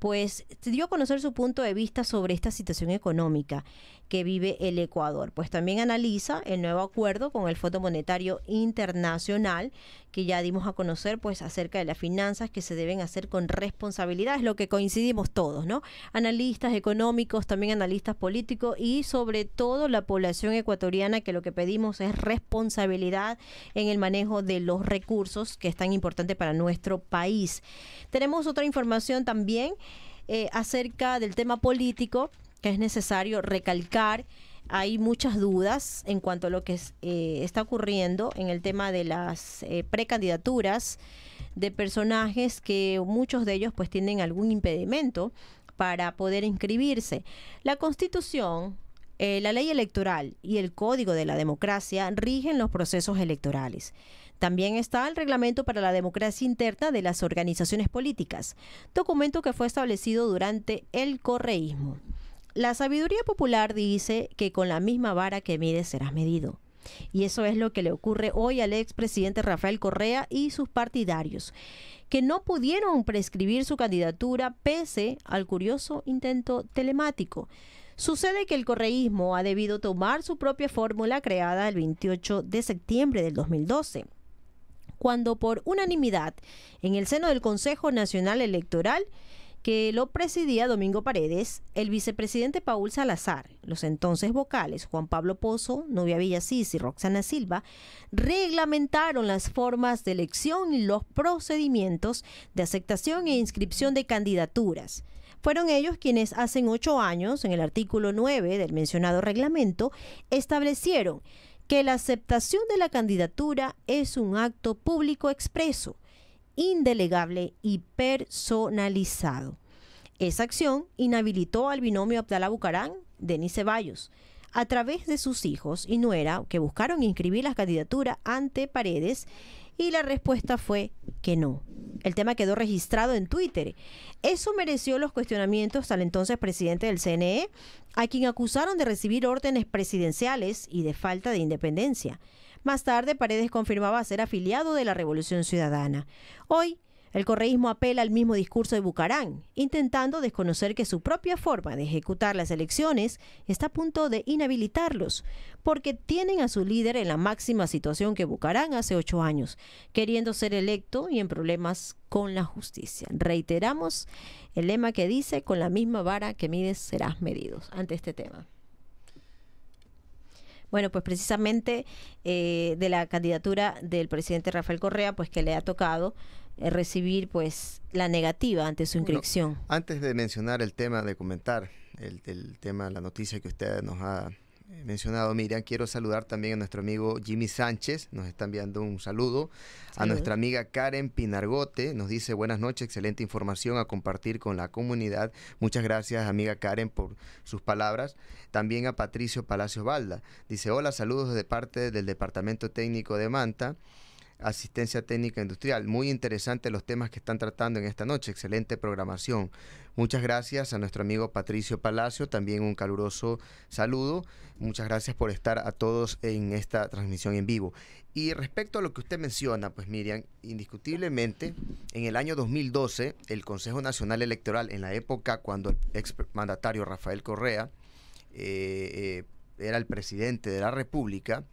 pues dio a conocer su punto de vista sobre esta situación económica que vive el Ecuador. Pues también analiza el nuevo acuerdo con el Fondo Monetario Internacional que ya dimos a conocer pues acerca de las finanzas que se deben hacer con responsabilidad, es lo que coincidimos todos, ¿no? Analistas económicos, también analistas políticos y sobre todo la población ecuatoriana que lo que pedimos es responsabilidad en el manejo de los recursos que es tan importante para nuestro país. Tenemos otra información también eh, acerca del tema político, que es necesario recalcar. Hay muchas dudas en cuanto a lo que eh, está ocurriendo en el tema de las eh, precandidaturas de personajes que muchos de ellos pues tienen algún impedimento para poder inscribirse. La Constitución, la ley electoral y el Código de la Democracia rigen los procesos electorales. También está el Reglamento para la Democracia Interna de las Organizaciones Políticas, documento que fue establecido durante el correísmo. La sabiduría popular dice que con la misma vara que mides serás medido. Y eso es lo que le ocurre hoy al expresidente Rafael Correa y sus partidarios, que no pudieron prescribir su candidatura pese al curioso intento telemático. Sucede que el correísmo ha debido tomar su propia fórmula creada el 28 de septiembre del 2012 cuando por unanimidad en el seno del Consejo Nacional Electoral, que lo presidía Domingo Paredes, el vicepresidente Paul Salazar, los entonces vocales Juan Pablo Pozo, Novia Villasís y Roxana Silva, reglamentaron las formas de elección y los procedimientos de aceptación e inscripción de candidaturas. Fueron ellos quienes hace ocho años, en el artículo 9 del mencionado reglamento, establecieron que la aceptación de la candidatura es un acto público expreso, indelegable y personalizado. Esa acción inhabilitó al binomio Abdalá Bucarán, Denis Ceballos, a través de sus hijos y nuera, que buscaron inscribir la candidatura ante Paredes y la respuesta fue que no. El tema quedó registrado en Twitter. Eso mereció los cuestionamientos al entonces presidente del CNE, a quien acusaron de recibir órdenes presidenciales y de falta de independencia. Más tarde, Paredes confirmaba ser afiliado de la Revolución Ciudadana. Hoy, el correísmo apela al mismo discurso de Bucarán, intentando desconocer que su propia forma de ejecutar las elecciones está a punto de inhabilitarlos, porque tienen a su líder en la máxima situación que Bucarán hace ocho años, queriendo ser electo y en problemas con la justicia. Reiteramos el lema que dice, con la misma vara que mides serás medido ante este tema. Bueno, pues precisamente eh, de la candidatura del presidente Rafael Correa, pues que le ha tocado eh, recibir pues la negativa ante su inscripción. antes de mencionar el tema, de comentar el, el tema, la noticia que usted nos ha eh, mencionado Miriam, quiero saludar también a nuestro amigo Jimmy Sánchez, nos está enviando un saludo, a nuestra amiga Karen Pinargote, nos dice buenas noches, excelente información a compartir con la comunidad. Muchas gracias amiga Karen por sus palabras. También a Patricio Palacios Valda, dice hola, saludos de parte del Departamento Técnico de Manta asistencia técnica industrial. Muy interesante los temas que están tratando en esta noche. Excelente programación. Muchas gracias a nuestro amigo Patricio Palacio. También un caluroso saludo. Muchas gracias por estar a todos en esta transmisión en vivo. Y respecto a lo que usted menciona, pues Miriam, indiscutiblemente en el año 2012 el Consejo Nacional Electoral, en la época cuando el exmandatario Rafael Correa eh, eh, era el presidente de la República,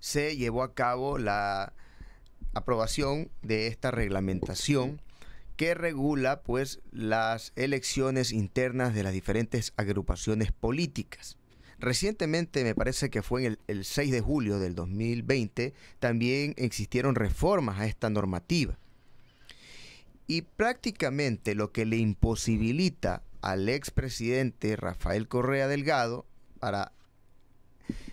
se llevó a cabo la aprobación de esta reglamentación que regula pues las elecciones internas de las diferentes agrupaciones políticas. Recientemente, me parece que fue el, el 6 de julio del 2020, también existieron reformas a esta normativa. Y prácticamente lo que le imposibilita al expresidente Rafael Correa Delgado para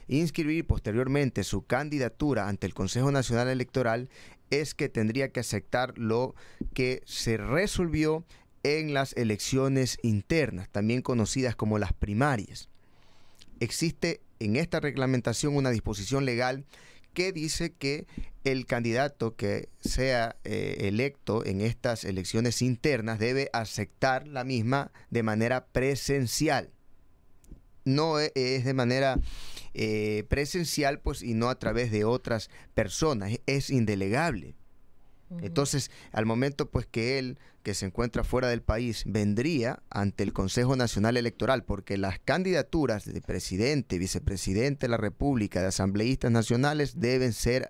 inscribir posteriormente su candidatura ante el Consejo Nacional Electoral es que tendría que aceptar lo que se resolvió en las elecciones internas, también conocidas como las primarias. Existe en esta reglamentación una disposición legal que dice que el candidato que sea eh, electo en estas elecciones internas debe aceptar la misma de manera presencial no e, es de manera eh, presencial, pues, y no a través de otras personas. E, es indelegable. Entonces, al momento pues que él, que se encuentra fuera del país, vendría ante el Consejo Nacional Electoral, porque las candidaturas de presidente, vicepresidente de la República, de asambleístas nacionales deben ser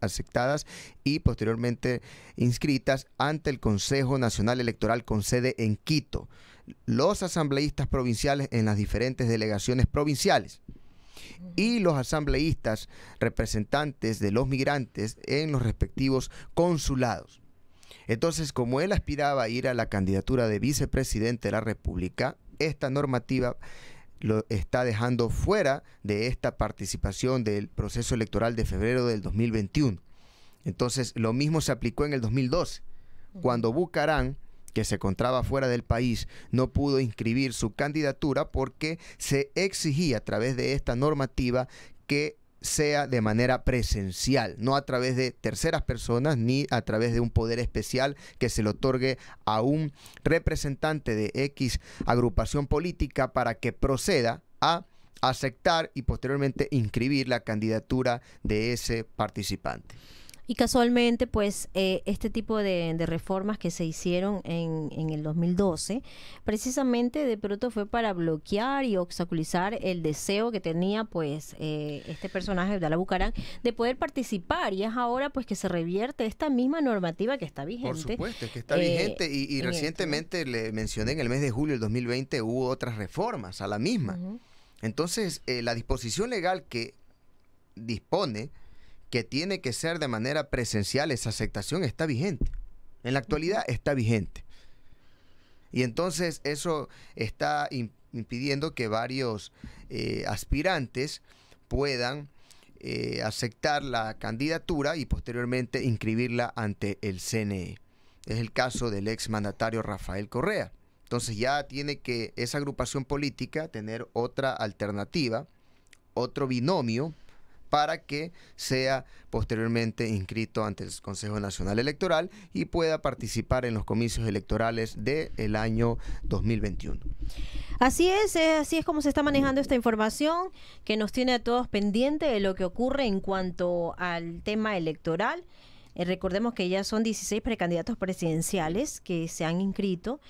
aceptadas y posteriormente inscritas ante el Consejo Nacional Electoral con sede en Quito los asambleístas provinciales en las diferentes delegaciones provinciales y los asambleístas representantes de los migrantes en los respectivos consulados. Entonces, como él aspiraba a ir a la candidatura de vicepresidente de la República, esta normativa lo está dejando fuera de esta participación del proceso electoral de febrero del 2021. Entonces, lo mismo se aplicó en el 2012, cuando Bucarán que se encontraba fuera del país, no pudo inscribir su candidatura porque se exigía a través de esta normativa que sea de manera presencial, no a través de terceras personas ni a través de un poder especial que se le otorgue a un representante de X agrupación política para que proceda a aceptar y posteriormente inscribir la candidatura de ese participante. Y casualmente, pues, eh, este tipo de, reformas que se hicieron en, en, el 2012, precisamente de pronto fue para bloquear y obstaculizar el deseo que tenía, pues, eh, este personaje, de la Bucarán, de poder participar. Y es ahora, pues, que se revierte esta misma normativa que está vigente. Por supuesto, es que está vigente. Eh, y, recientemente, le mencioné, en el mes de julio del 2020 hubo otras reformas a la misma. Entonces, la disposición legal que dispone que tiene que ser de manera presencial, esa aceptación está vigente. En la actualidad está vigente. Y entonces eso está impidiendo que varios eh, aspirantes puedan eh, aceptar la candidatura y posteriormente inscribirla ante el CNE. Es el caso del exmandatario Rafael Correa. Entonces ya tiene que esa agrupación política tener otra alternativa, otro binomio para que sea posteriormente inscrito ante el Consejo Nacional Electoral y pueda participar en los comicios electorales del año 2021. Así es, así es como se está manejando esta información que nos tiene a todos pendiente de lo que ocurre en cuanto al tema electoral. Eh, recordemos que ya son 16 precandidatos presidenciales que se han inscrito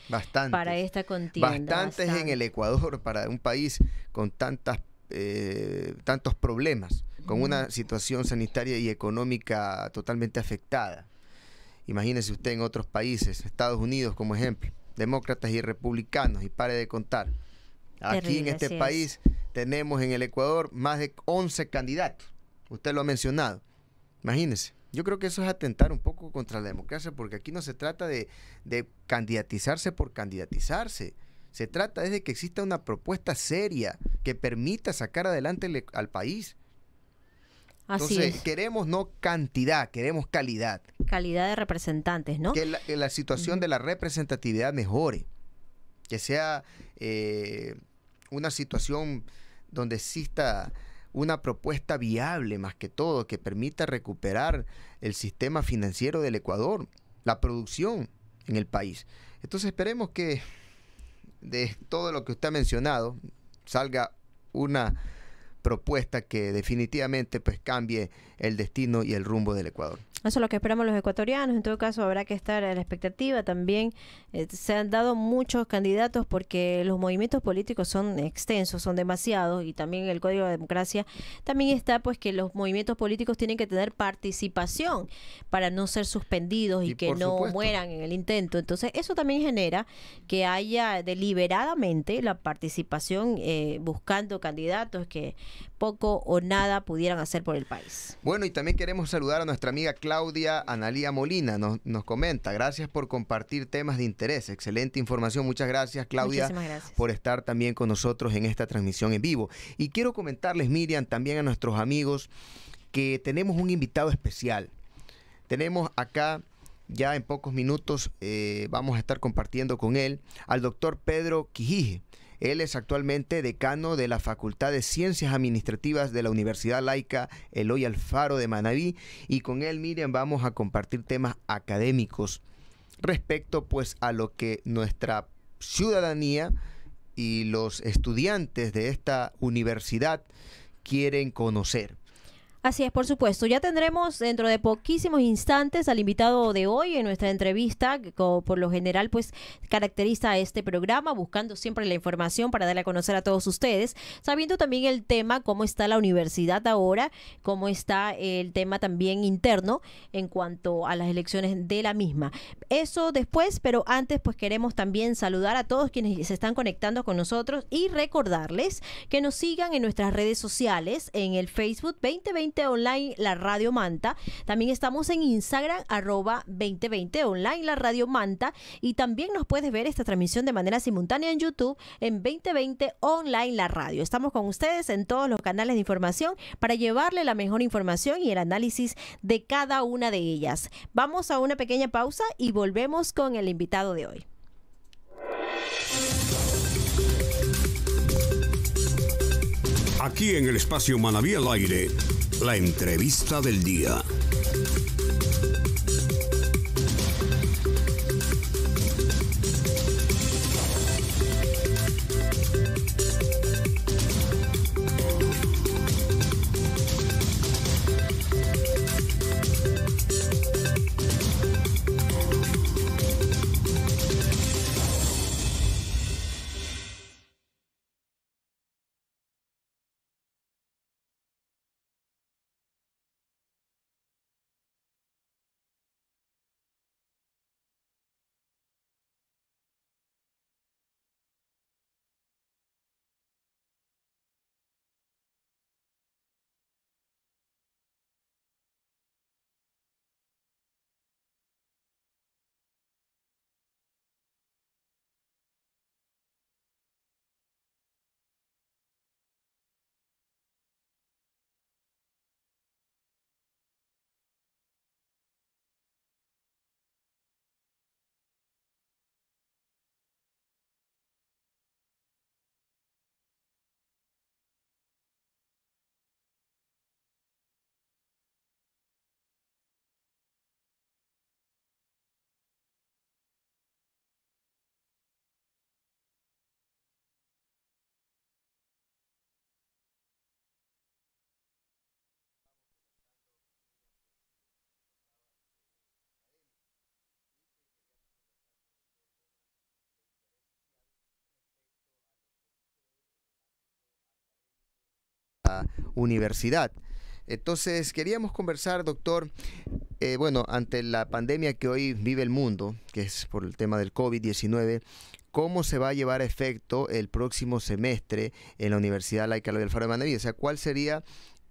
para esta contienda. Bastantes en el Ecuador, para un país con tantas eh, tantos problemas con una situación sanitaria y económica totalmente afectada. Imagínese usted en otros países, Estados Unidos como ejemplo, demócratas y republicanos, y pare de contar. Aquí en este país tenemos en el Ecuador más de 11 candidatos. Usted lo ha mencionado. Imagínese. Yo creo que eso es atentar un poco contra la democracia, porque aquí no se trata de, candidatizarse por candidatizarse. Se trata de que exista una propuesta seria que permita sacar adelante e, al país. Entonces, queremos no cantidad, queremos calidad. Calidad de representantes, ¿no? Que la, situación de la representatividad mejore. Que sea eh, una situación donde exista una propuesta viable más que todo, que permita recuperar el sistema financiero del Ecuador, la producción en el país. Entonces esperemos que de todo lo que usted ha mencionado salga una propuesta que definitivamente pues cambie el destino y el rumbo del Ecuador. Eso es lo que esperamos los ecuatorianos. En todo caso, habrá que estar a la expectativa. También eh, se han dado muchos candidatos porque los movimientos políticos son extensos, son demasiados. Y también el Código de Democracia también está, pues, que los movimientos políticos tienen que tener participación para no ser suspendidos y, que no mueran en el intento. Entonces, eso también genera que haya deliberadamente la participación eh, buscando candidatos que poco o nada pudieran hacer por el país. Bueno, y también queremos saludar a nuestra amiga Claudia Analía Molina, nos, nos comenta, gracias por compartir temas de interés, excelente información, muchas gracias Claudia por estar también con nosotros en esta transmisión en vivo. Y quiero comentarles, Miriam, también a nuestros amigos que tenemos un invitado especial. Tenemos acá ya en pocos minutos eh, vamos a estar compartiendo con él al doctor Pedro Quijije, él es actualmente decano de la Facultad de Ciencias Administrativas de la Universidad Laica Eloy Alfaro de Manabí y con él, miren vamos a compartir temas académicos respecto pues a lo que nuestra ciudadanía y los estudiantes de esta universidad quieren conocer. Gracias, por supuesto. Ya tendremos dentro de poquísimos instantes al invitado de hoy en nuestra entrevista, que por lo general pues caracteriza este programa, buscando siempre la información para darle a conocer a todos ustedes, sabiendo también el tema, cómo está la universidad ahora, cómo está el tema también interno en cuanto a las elecciones de la misma. Eso después, pero antes pues queremos también saludar a todos quienes se están conectando con nosotros y recordarles que nos sigan en nuestras redes sociales, en el Facebook 2020 Online, la Radio Manta. También estamos en Instagram, arroba 2020 Online, la Radio Manta. Y también nos puedes ver esta transmisión de manera simultánea en YouTube, en 2020 Online, la Radio. Estamos con ustedes en todos los canales de información para llevarle la mejor información y el análisis de cada una de ellas. Vamos a una pequeña pausa y volvemos con el invitado de hoy. aquí en el espacio Manaví al aire, la entrevista del día. universidad. Entonces, queríamos conversar, doctor, eh, bueno, ante la pandemia que hoy vive el mundo, que es por el tema del COVID-19, ¿cómo se va a llevar a efecto el próximo semestre en la Universidad Laica del Faro de Manaví? O sea, ¿cuál sería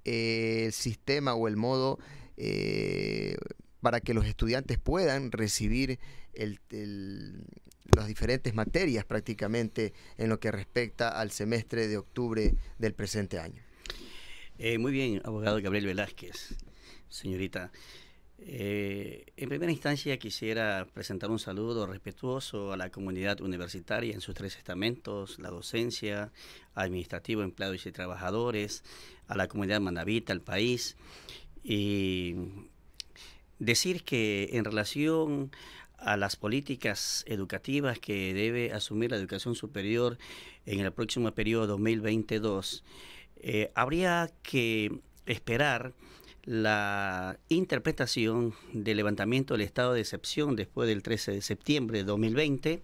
eh, el sistema o el modo eh, para que los estudiantes puedan recibir las diferentes materias prácticamente en lo que respecta al semestre de octubre del presente año? Eh, muy bien, abogado Gabriel Velázquez. Señorita, eh, en primera instancia quisiera presentar un saludo respetuoso a la comunidad universitaria en sus tres estamentos, la docencia, administrativo, empleados y trabajadores, a la comunidad manavita, al país, y decir que en relación a las políticas educativas que debe asumir la educación superior en el próximo periodo 2022, eh, habría que esperar la interpretación del levantamiento del estado de excepción después del 13 de septiembre de 2020.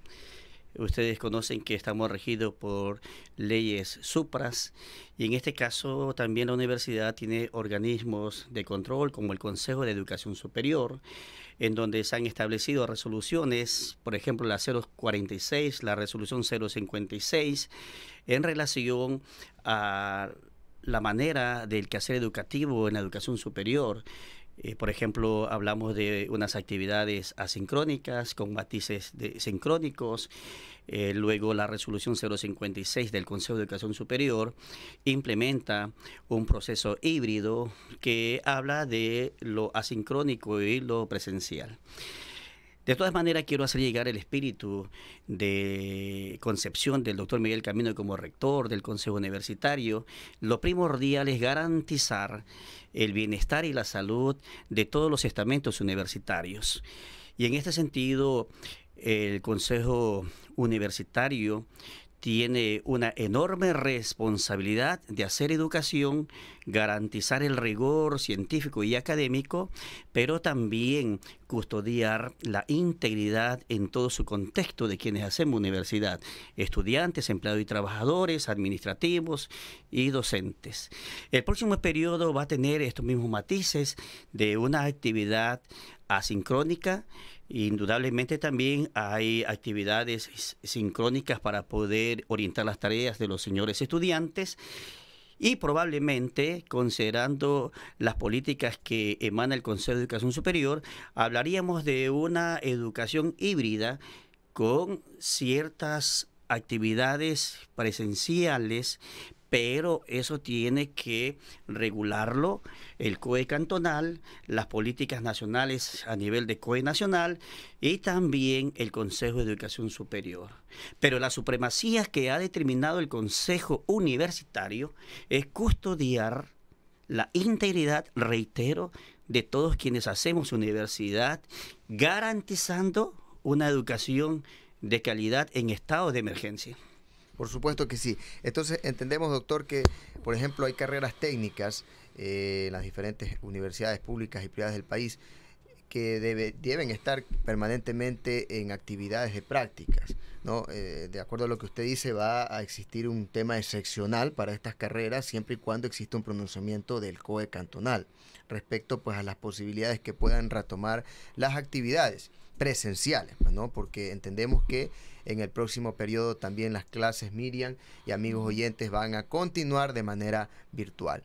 Ustedes conocen que estamos regidos por leyes supras y en este caso también la universidad tiene organismos de control como el Consejo de Educación Superior, en donde se han establecido resoluciones, por ejemplo la 046, la resolución 056, en relación a la manera del quehacer educativo en la educación superior. Eh, por ejemplo, hablamos de unas actividades asincrónicas con matices sincrónicos, eh, luego la resolución 056 del Consejo de Educación Superior implementa un proceso híbrido que habla de lo asincrónico y lo presencial. De todas maneras, quiero hacer llegar el espíritu de concepción del doctor Miguel Camino como rector del Consejo Universitario. Lo primordial es garantizar el bienestar y la salud de todos los estamentos universitarios. Y en este sentido, el Consejo Universitario tiene una enorme responsabilidad de hacer educación, garantizar el rigor científico y académico, pero también custodiar la integridad en todo su contexto de quienes hacemos universidad, estudiantes, empleados y trabajadores, administrativos y docentes. El próximo periodo va a tener estos mismos matices de una actividad asincrónica, Indudablemente también hay actividades sincrónicas para poder orientar las tareas de los señores estudiantes y probablemente, considerando las políticas que emana el Consejo de Educación Superior, hablaríamos de una educación híbrida con ciertas actividades presenciales, pero eso tiene que regularlo el COE cantonal, las políticas nacionales a nivel de COE nacional y también el Consejo de Educación Superior. Pero la supremacía que ha determinado el Consejo Universitario es custodiar la integridad, reitero, de todos quienes hacemos universidad, garantizando una educación de calidad en estado de emergencia. Por supuesto que sí. Entonces entendemos, doctor, que, por ejemplo, hay carreras técnicas eh, en las diferentes universidades públicas y privadas del país que deben estar permanentemente en actividades de prácticas. ¿no? Eh, de acuerdo a lo que usted dice, va a existir un tema excepcional para estas carreras siempre y cuando exista un pronunciamiento del COE cantonal respecto pues, a las posibilidades que puedan retomar las actividades presenciales, pues, ¿no? porque entendemos que en el próximo periodo también las clases Miriam y amigos oyentes van a continuar de manera virtual.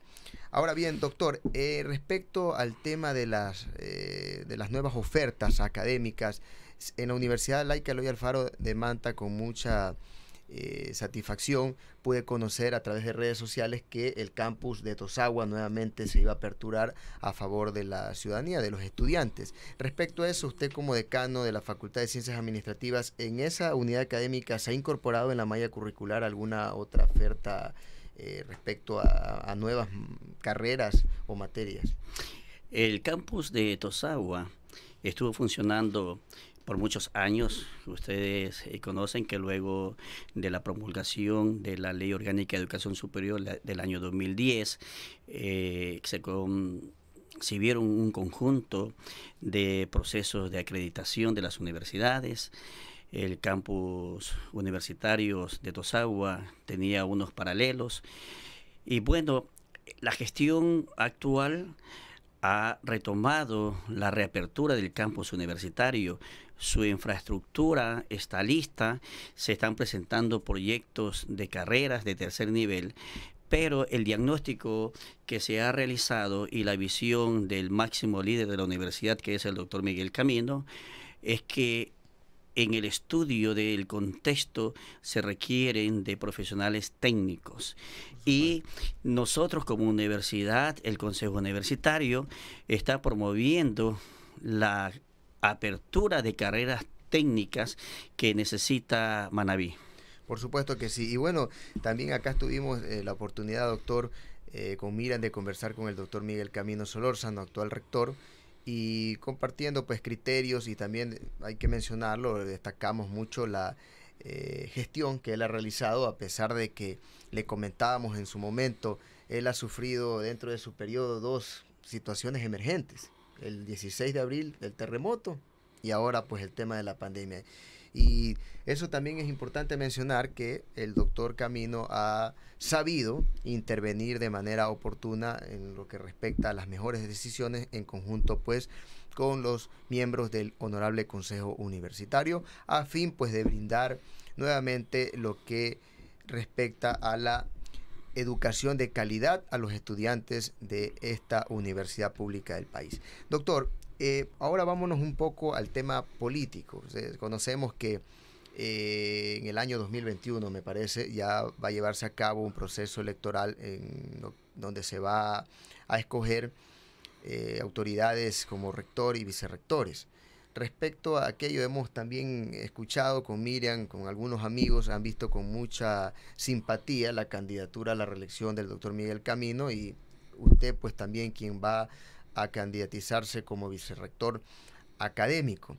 Ahora bien, doctor, eh, respecto al tema de las, eh, de las nuevas ofertas académicas, en la Universidad Laica Loya Alfaro de Manta con mucha eh, satisfacción pude conocer a través de redes sociales que el campus de Tosagua nuevamente se iba a aperturar a favor de la ciudadanía, de los estudiantes. Respecto a eso, usted como decano de la Facultad de Ciencias Administrativas, ¿en esa unidad académica se ha incorporado en la malla curricular alguna otra oferta eh, respecto a, a nuevas carreras o materias? El campus de Tosagua estuvo funcionando por muchos años. Ustedes eh, conocen que luego de la promulgación de la Ley Orgánica de Educación Superior del año 2010, eh, se vieron un conjunto de procesos de acreditación de las universidades. El campus universitario de Tosagua tenía unos paralelos. Y bueno, la gestión actual ha retomado la reapertura del campus universitario su infraestructura está lista, se están presentando proyectos de carreras de tercer nivel, pero el diagnóstico que se ha realizado y la visión del máximo líder de la universidad, que es el doctor Miguel Camino, es que en el estudio del contexto se requieren de profesionales técnicos. Y nosotros como universidad, el Consejo Universitario, está promoviendo la apertura de carreras técnicas que necesita Manabí. Por supuesto que sí. Y bueno, también acá tuvimos eh, la oportunidad, doctor, eh, con Miran, de conversar con el doctor Miguel Camino Solórzano, actual rector, y compartiendo pues criterios y también hay que mencionarlo, destacamos mucho la eh, gestión que él ha realizado, a pesar de que le comentábamos en su momento, él ha sufrido dentro de su periodo dos situaciones emergentes el 16 de abril del terremoto y ahora pues el tema de la pandemia. Y eso también es importante mencionar que el doctor Camino ha sabido intervenir de manera oportuna en lo que respecta a las mejores decisiones en conjunto pues con los miembros del honorable Consejo Universitario a fin pues de brindar nuevamente lo que respecta a la educación de calidad a los estudiantes de esta universidad pública del país. Doctor, eh, ahora vámonos un poco al tema político. conocemos que eh, en el año 2021, me parece, ya va a llevarse a cabo un proceso electoral en, donde se va a escoger eh, autoridades como rector y vicerrectores. Respecto a aquello, hemos también escuchado con Miriam, con algunos amigos, han visto con mucha simpatía la candidatura a la reelección del doctor Miguel Camino y usted pues también quien va a candidatizarse como vicerrector académico.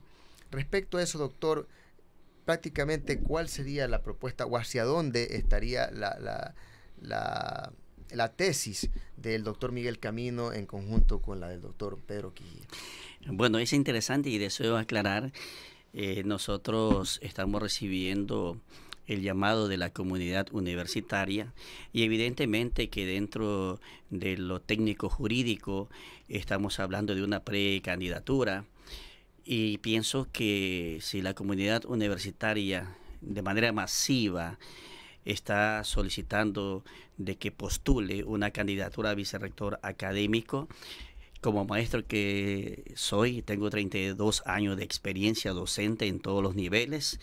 Respecto a eso, doctor, prácticamente cuál sería la propuesta o hacia dónde estaría la, la, la, tesis del doctor Miguel Camino en conjunto con la del doctor Pedro Quijillo. Bueno, es interesante y deseo aclarar, eh, nosotros estamos recibiendo el llamado de la comunidad universitaria y evidentemente que dentro de lo técnico jurídico estamos hablando de una precandidatura y pienso que si la comunidad universitaria de manera masiva está solicitando de que postule una candidatura a vicerrector académico, como maestro que soy, tengo 32 años de experiencia docente en todos los niveles.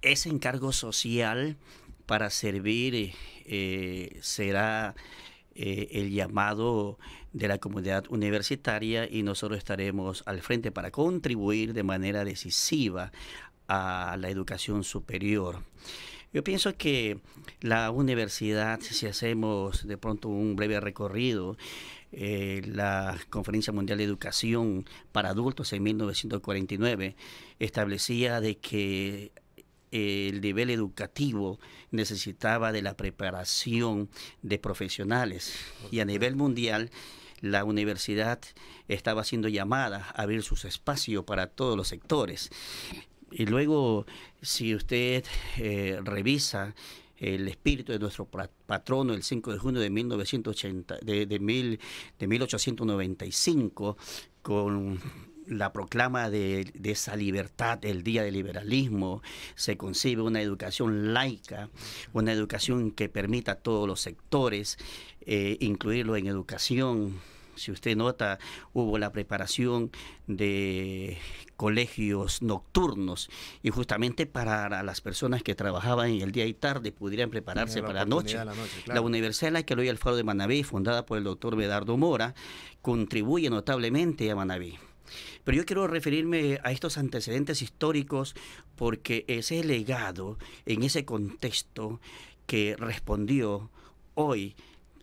Ese encargo social para servir eh, será eh, el llamado de la comunidad universitaria y nosotros estaremos al frente para contribuir de manera decisiva a la educación superior. Yo pienso que la universidad, si hacemos de pronto un breve recorrido, eh, la Conferencia Mundial de Educación para Adultos en 1949 establecía de que eh, el nivel educativo necesitaba de la preparación de profesionales y a nivel mundial la universidad estaba siendo llamada a abrir sus espacios para todos los sectores. Y luego, si usted eh, revisa el espíritu de nuestro patrono el 5 de junio de, 1980, de, de, mil, 1895 con la proclama de, esa libertad, el día del liberalismo, se concibe una educación laica, una educación que permita a todos los sectores, eh, incluirlo en educación, si usted nota, hubo la preparación de colegios nocturnos y justamente para las personas que trabajaban en el día y tarde pudieran prepararse para la noche. La, Universidad de la Universidad del Faro de Manabí, fundada por el doctor Bedardo Mora, contribuye notablemente a Manabí. Pero yo quiero referirme a estos antecedentes históricos porque ese legado, en ese contexto que respondió hoy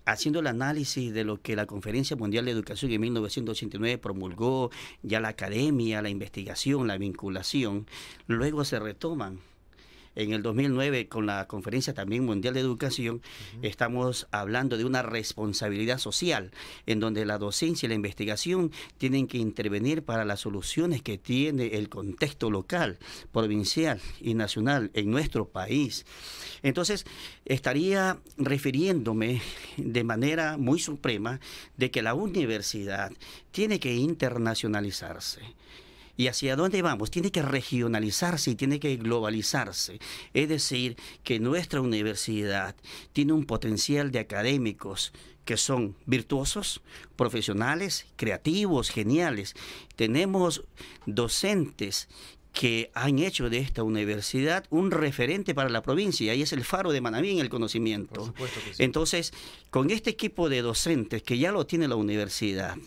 haciendo el análisis de lo que la Conferencia Mundial de Educación en 1989 promulgó, ya la academia, la investigación, la vinculación, luego se retoman en el 2009, con la Conferencia también Mundial de Educación, estamos hablando de una responsabilidad social, en donde la docencia y la investigación tienen que intervenir para las soluciones que tiene el contexto local, provincial y nacional en nuestro país. Entonces, estaría refiriéndome de manera muy suprema de que la universidad tiene que internacionalizarse ¿Y hacia dónde vamos? Tiene que regionalizarse y tiene que globalizarse. Es decir, que nuestra universidad tiene un potencial de académicos que son virtuosos, profesionales, creativos, geniales. Tenemos docentes que han hecho de esta universidad un referente para la provincia, y ahí es el faro de Manabí en el conocimiento. Entonces, con este equipo de docentes que ya lo tiene la universidad,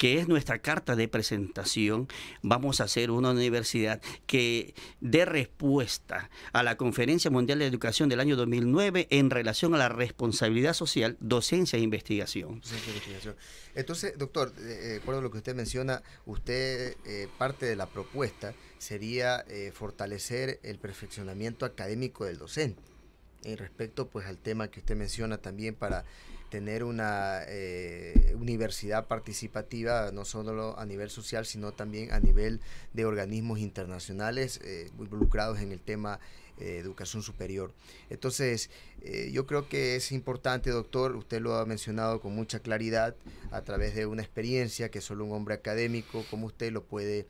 que es nuestra carta de presentación, vamos a hacer una universidad que dé respuesta a la Conferencia Mundial de Educación del año 2009 en relación a la responsabilidad social, docencia e investigación. E Entonces, doctor, eh, eh, de acuerdo a lo que usted menciona, usted eh, parte de la propuesta sería fortalecer el perfeccionamiento académico del docente. En respecto pues al tema que usted menciona también para tener una eh, universidad participativa, no solo a nivel social, sino también a nivel de organismos internacionales eh, involucrados en el tema eh, educación superior. Entonces, yo creo que es importante, doctor, usted lo ha mencionado con mucha claridad a través de una experiencia que solo un hombre académico como usted lo puede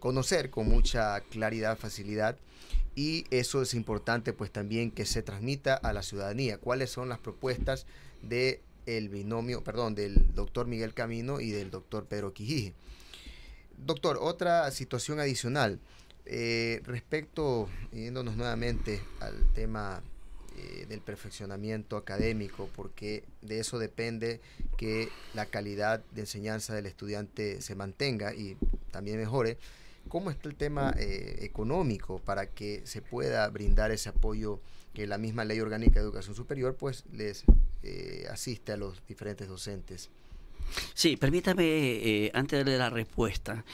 conocer con mucha claridad, facilidad y eso es importante pues también que se transmita a la ciudadanía cuáles son las propuestas de binomio, perdón, del doctor Miguel Camino y del doctor Pedro Quijije? Doctor, otra situación adicional. Eh, respecto, yéndonos nuevamente al tema eh, del perfeccionamiento académico, porque de eso depende que la calidad de enseñanza del estudiante se mantenga y también mejore. ¿Cómo está el tema eh, económico para que se pueda brindar ese apoyo que la misma Ley Orgánica de Educación Superior pues les eh, asiste a los diferentes docentes? Sí, permítame, eh, antes de la respuesta,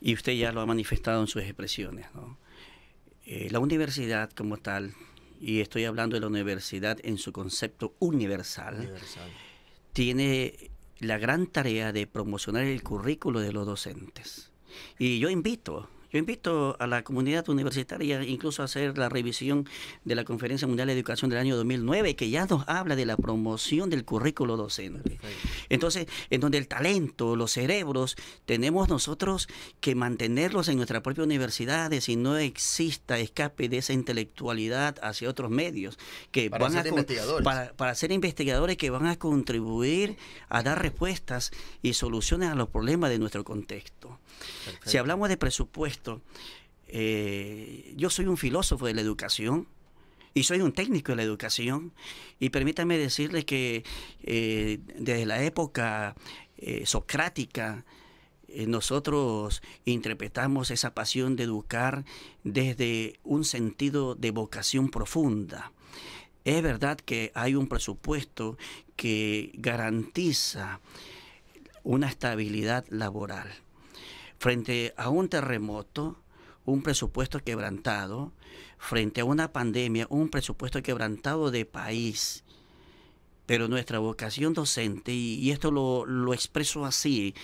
y usted ya lo ha manifestado en sus expresiones, ¿no? la universidad como tal, y estoy hablando de la universidad en su concepto universal. tiene la gran tarea de promocionar el currículo de los docentes. Y yo invito yo invito a la comunidad universitaria incluso a hacer la revisión de la Conferencia Mundial de Educación del año 2009, que ya nos habla de la promoción del currículo docente. Entonces, en donde el talento, los cerebros, tenemos nosotros que mantenerlos en nuestra propia universidad, si no exista escape de esa intelectualidad hacia otros medios, que para van ser investigadores. para ser investigadores que van a contribuir a dar respuestas y soluciones a los problemas de nuestro contexto. Si hablamos de presupuesto, eh, yo soy un filósofo de la educación y soy un técnico de la educación y permítame decirle que eh, desde la época eh, socrática nosotros interpretamos esa pasión de educar desde un sentido de vocación profunda. Es verdad que hay un presupuesto que garantiza una estabilidad laboral frente a un terremoto, un presupuesto quebrantado, frente a una pandemia, un presupuesto quebrantado de país. Pero nuestra vocación docente, y, esto lo, lo expreso así,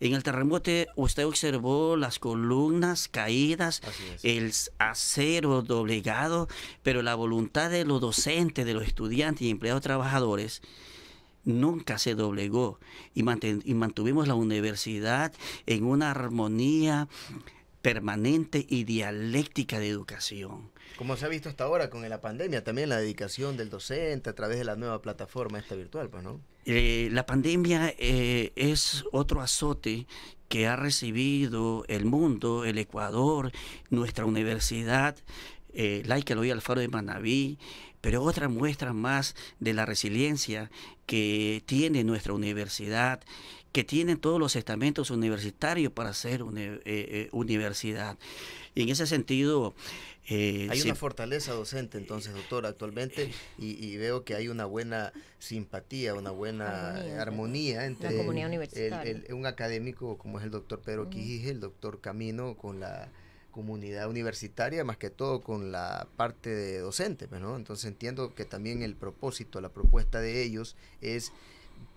en el terremoto usted observó las columnas caídas, el acero doblegado, pero la voluntad de los docentes, de los estudiantes y empleados trabajadores nunca se doblegó y, mantuvimos la universidad en una armonía permanente y dialéctica de educación. Como se ha visto hasta ahora con la pandemia, también la dedicación del docente a través de la nueva plataforma esta virtual, pues, ¿no? Eh, la pandemia eh, es otro azote que ha recibido el mundo, el Ecuador, nuestra universidad, eh, Laica Loy Alfaro de Manaví, pero otra muestra más de la resiliencia que tiene nuestra universidad, que tienen todos los estamentos universitarios para ser una eh, eh, universidad. Y en ese sentido... Eh, hay una fortaleza docente entonces, doctora, actualmente, y, veo que hay una buena simpatía, una buena armonía, entre un académico como es el doctor Pedro mm. Quijije, el doctor Camino, con la comunidad universitaria, más que todo con la parte de docentes, pues, ¿no? Entonces entiendo que también el propósito, la propuesta de ellos es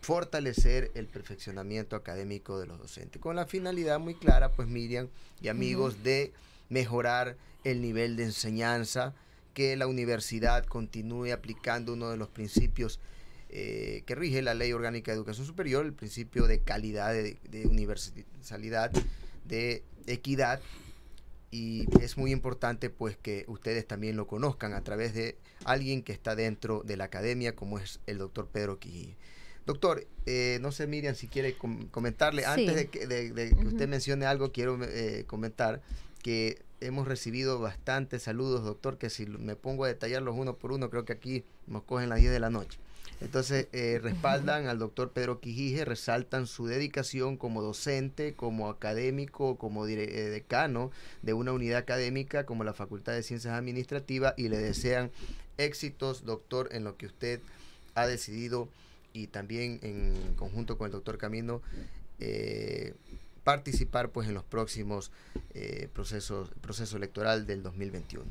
fortalecer el perfeccionamiento académico de los docentes, con la finalidad muy clara, pues Miriam y amigos, de mejorar el nivel de enseñanza, que la universidad continúe aplicando uno de los principios eh, que rige la Ley Orgánica de Educación Superior, el principio de calidad, de universalidad, de equidad y es muy importante pues que ustedes también lo conozcan a través de alguien que está dentro de la academia como es el doctor Pedro Quijí. Doctor, eh, no sé Miriam si quiere comentarle, antes de que, usted mencione algo quiero eh, comentar que hemos recibido bastantes saludos doctor que si me pongo a detallarlos uno por uno creo que aquí nos cogen las 10 de la noche. Entonces, eh, respaldan al doctor Pedro Quijije, resaltan su dedicación como docente, como académico, como eh, decano de una unidad académica como la Facultad de Ciencias Administrativas y le desean éxitos, doctor, en lo que usted ha decidido y también en conjunto con el doctor Camino. Eh, participar pues en los próximos procesos proceso electoral del 2021.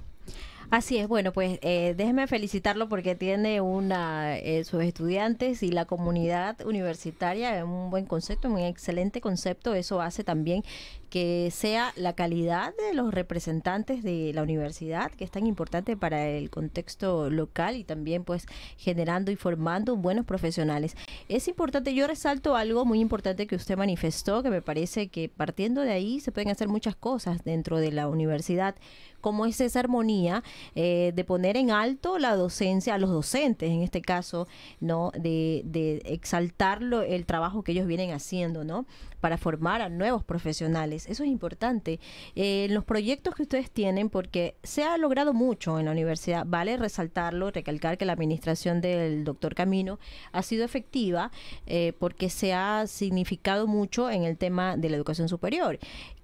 Así es, bueno, pues eh, déjeme felicitarlo porque tiene una, eh, sus estudiantes y la comunidad universitaria es un buen concepto, un excelente concepto. Eso hace también que sea la calidad de los representantes de la universidad, que es tan importante para el contexto local y también pues generando y formando buenos profesionales. Es importante, yo resalto algo muy importante que usted manifestó, que me parece que partiendo de ahí se pueden hacer muchas cosas dentro de la universidad, como es esa armonía eh, de poner en alto la docencia, a los docentes en este caso, ¿no? De, de exaltar el trabajo que ellos vienen haciendo, ¿no? Para formar a nuevos profesionales. Eso es importante. Eh, en los proyectos que ustedes tienen, porque se ha logrado mucho en la universidad, vale resaltarlo, recalcar que la administración del doctor Camino ha sido efectiva eh, porque se ha significado mucho en el tema de la educación superior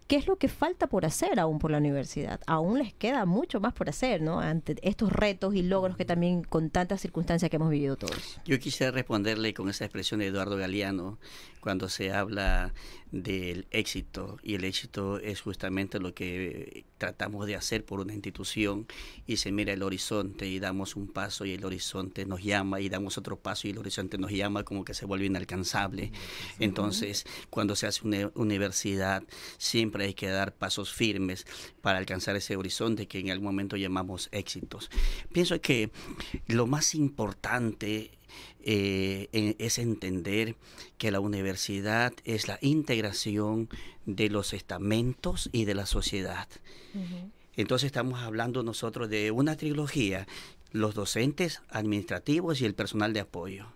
¿Qué es lo que falta por hacer aún por la universidad? Aún les queda mucho más por hacer, ¿no? Ante estos retos y logros que también con tantas circunstancias que hemos vivido todos. Yo quisiera responderle con esa expresión de Eduardo Galeano, cuando se habla del éxito y el éxito es justamente lo que tratamos de hacer por una institución y se mira el horizonte y damos un paso y el horizonte nos llama y damos otro paso y el horizonte nos llama como que se vuelve inalcanzable. Entonces, cuando se hace una universidad, siempre hay que dar pasos firmes para alcanzar ese horizonte que en algún momento llamamos éxitos. Pienso que lo más importante eh, es entender que la universidad es la integración de los estamentos y de la sociedad. Entonces estamos hablando nosotros de una trilogía, los docentes administrativos y el personal de apoyo.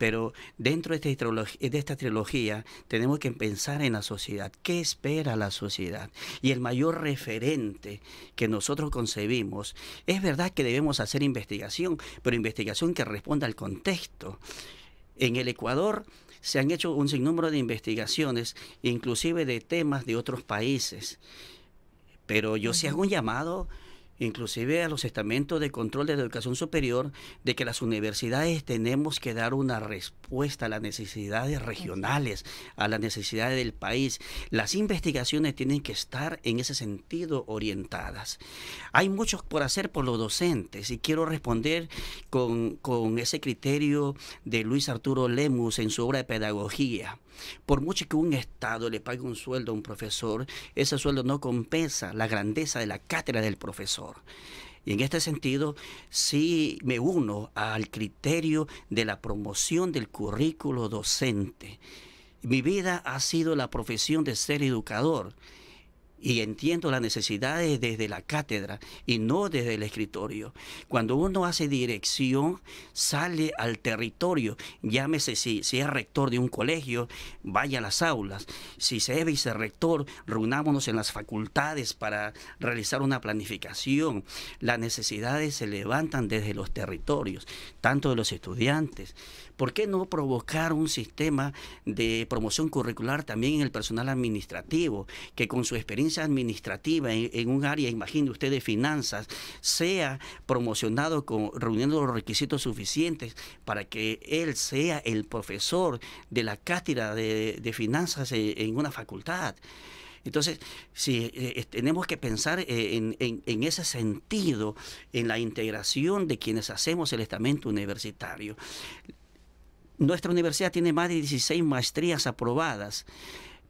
Pero dentro de esta, trilogía tenemos que pensar en la sociedad. ¿Qué espera la sociedad? Y el mayor referente que nosotros concebimos, es verdad que debemos hacer investigación, pero investigación que responda al contexto. En el Ecuador se han hecho un sinnúmero de investigaciones, inclusive de temas de otros países. Pero yo sí hago un llamado inclusive a los estamentos de control de educación superior, de que las universidades tenemos que dar una respuesta a las necesidades regionales, a las necesidades del país. Las investigaciones tienen que estar en ese sentido orientadas. Hay mucho por hacer por los docentes y quiero responder con, con ese criterio de Luis Arturo Lemus en su obra de pedagogía. Por mucho que un Estado le pague un sueldo a un profesor, ese sueldo no compensa la grandeza de la cátedra del profesor. Y en este sentido, sí me uno al criterio de la promoción del currículo docente. Mi vida ha sido la profesión de ser educador y entiendo las necesidades desde la cátedra y no desde el escritorio. Cuando uno hace dirección, sale al territorio, llámese si, es rector de un colegio, vaya a las aulas, si se es vicerrector, reunámonos en las facultades para realizar una planificación. Las necesidades se levantan desde los territorios, tanto de los estudiantes ¿Por qué no provocar un sistema de promoción curricular también en el personal administrativo, que con su experiencia administrativa en, un área, imagine usted, de finanzas, sea promocionado con, reuniendo los requisitos suficientes para que él sea el profesor de la cátedra de, finanzas en, una facultad? Entonces, si eh, tenemos que pensar eh, en, ese sentido, en la integración de quienes hacemos el estamento universitario. Nuestra universidad tiene más de 16 maestrías aprobadas,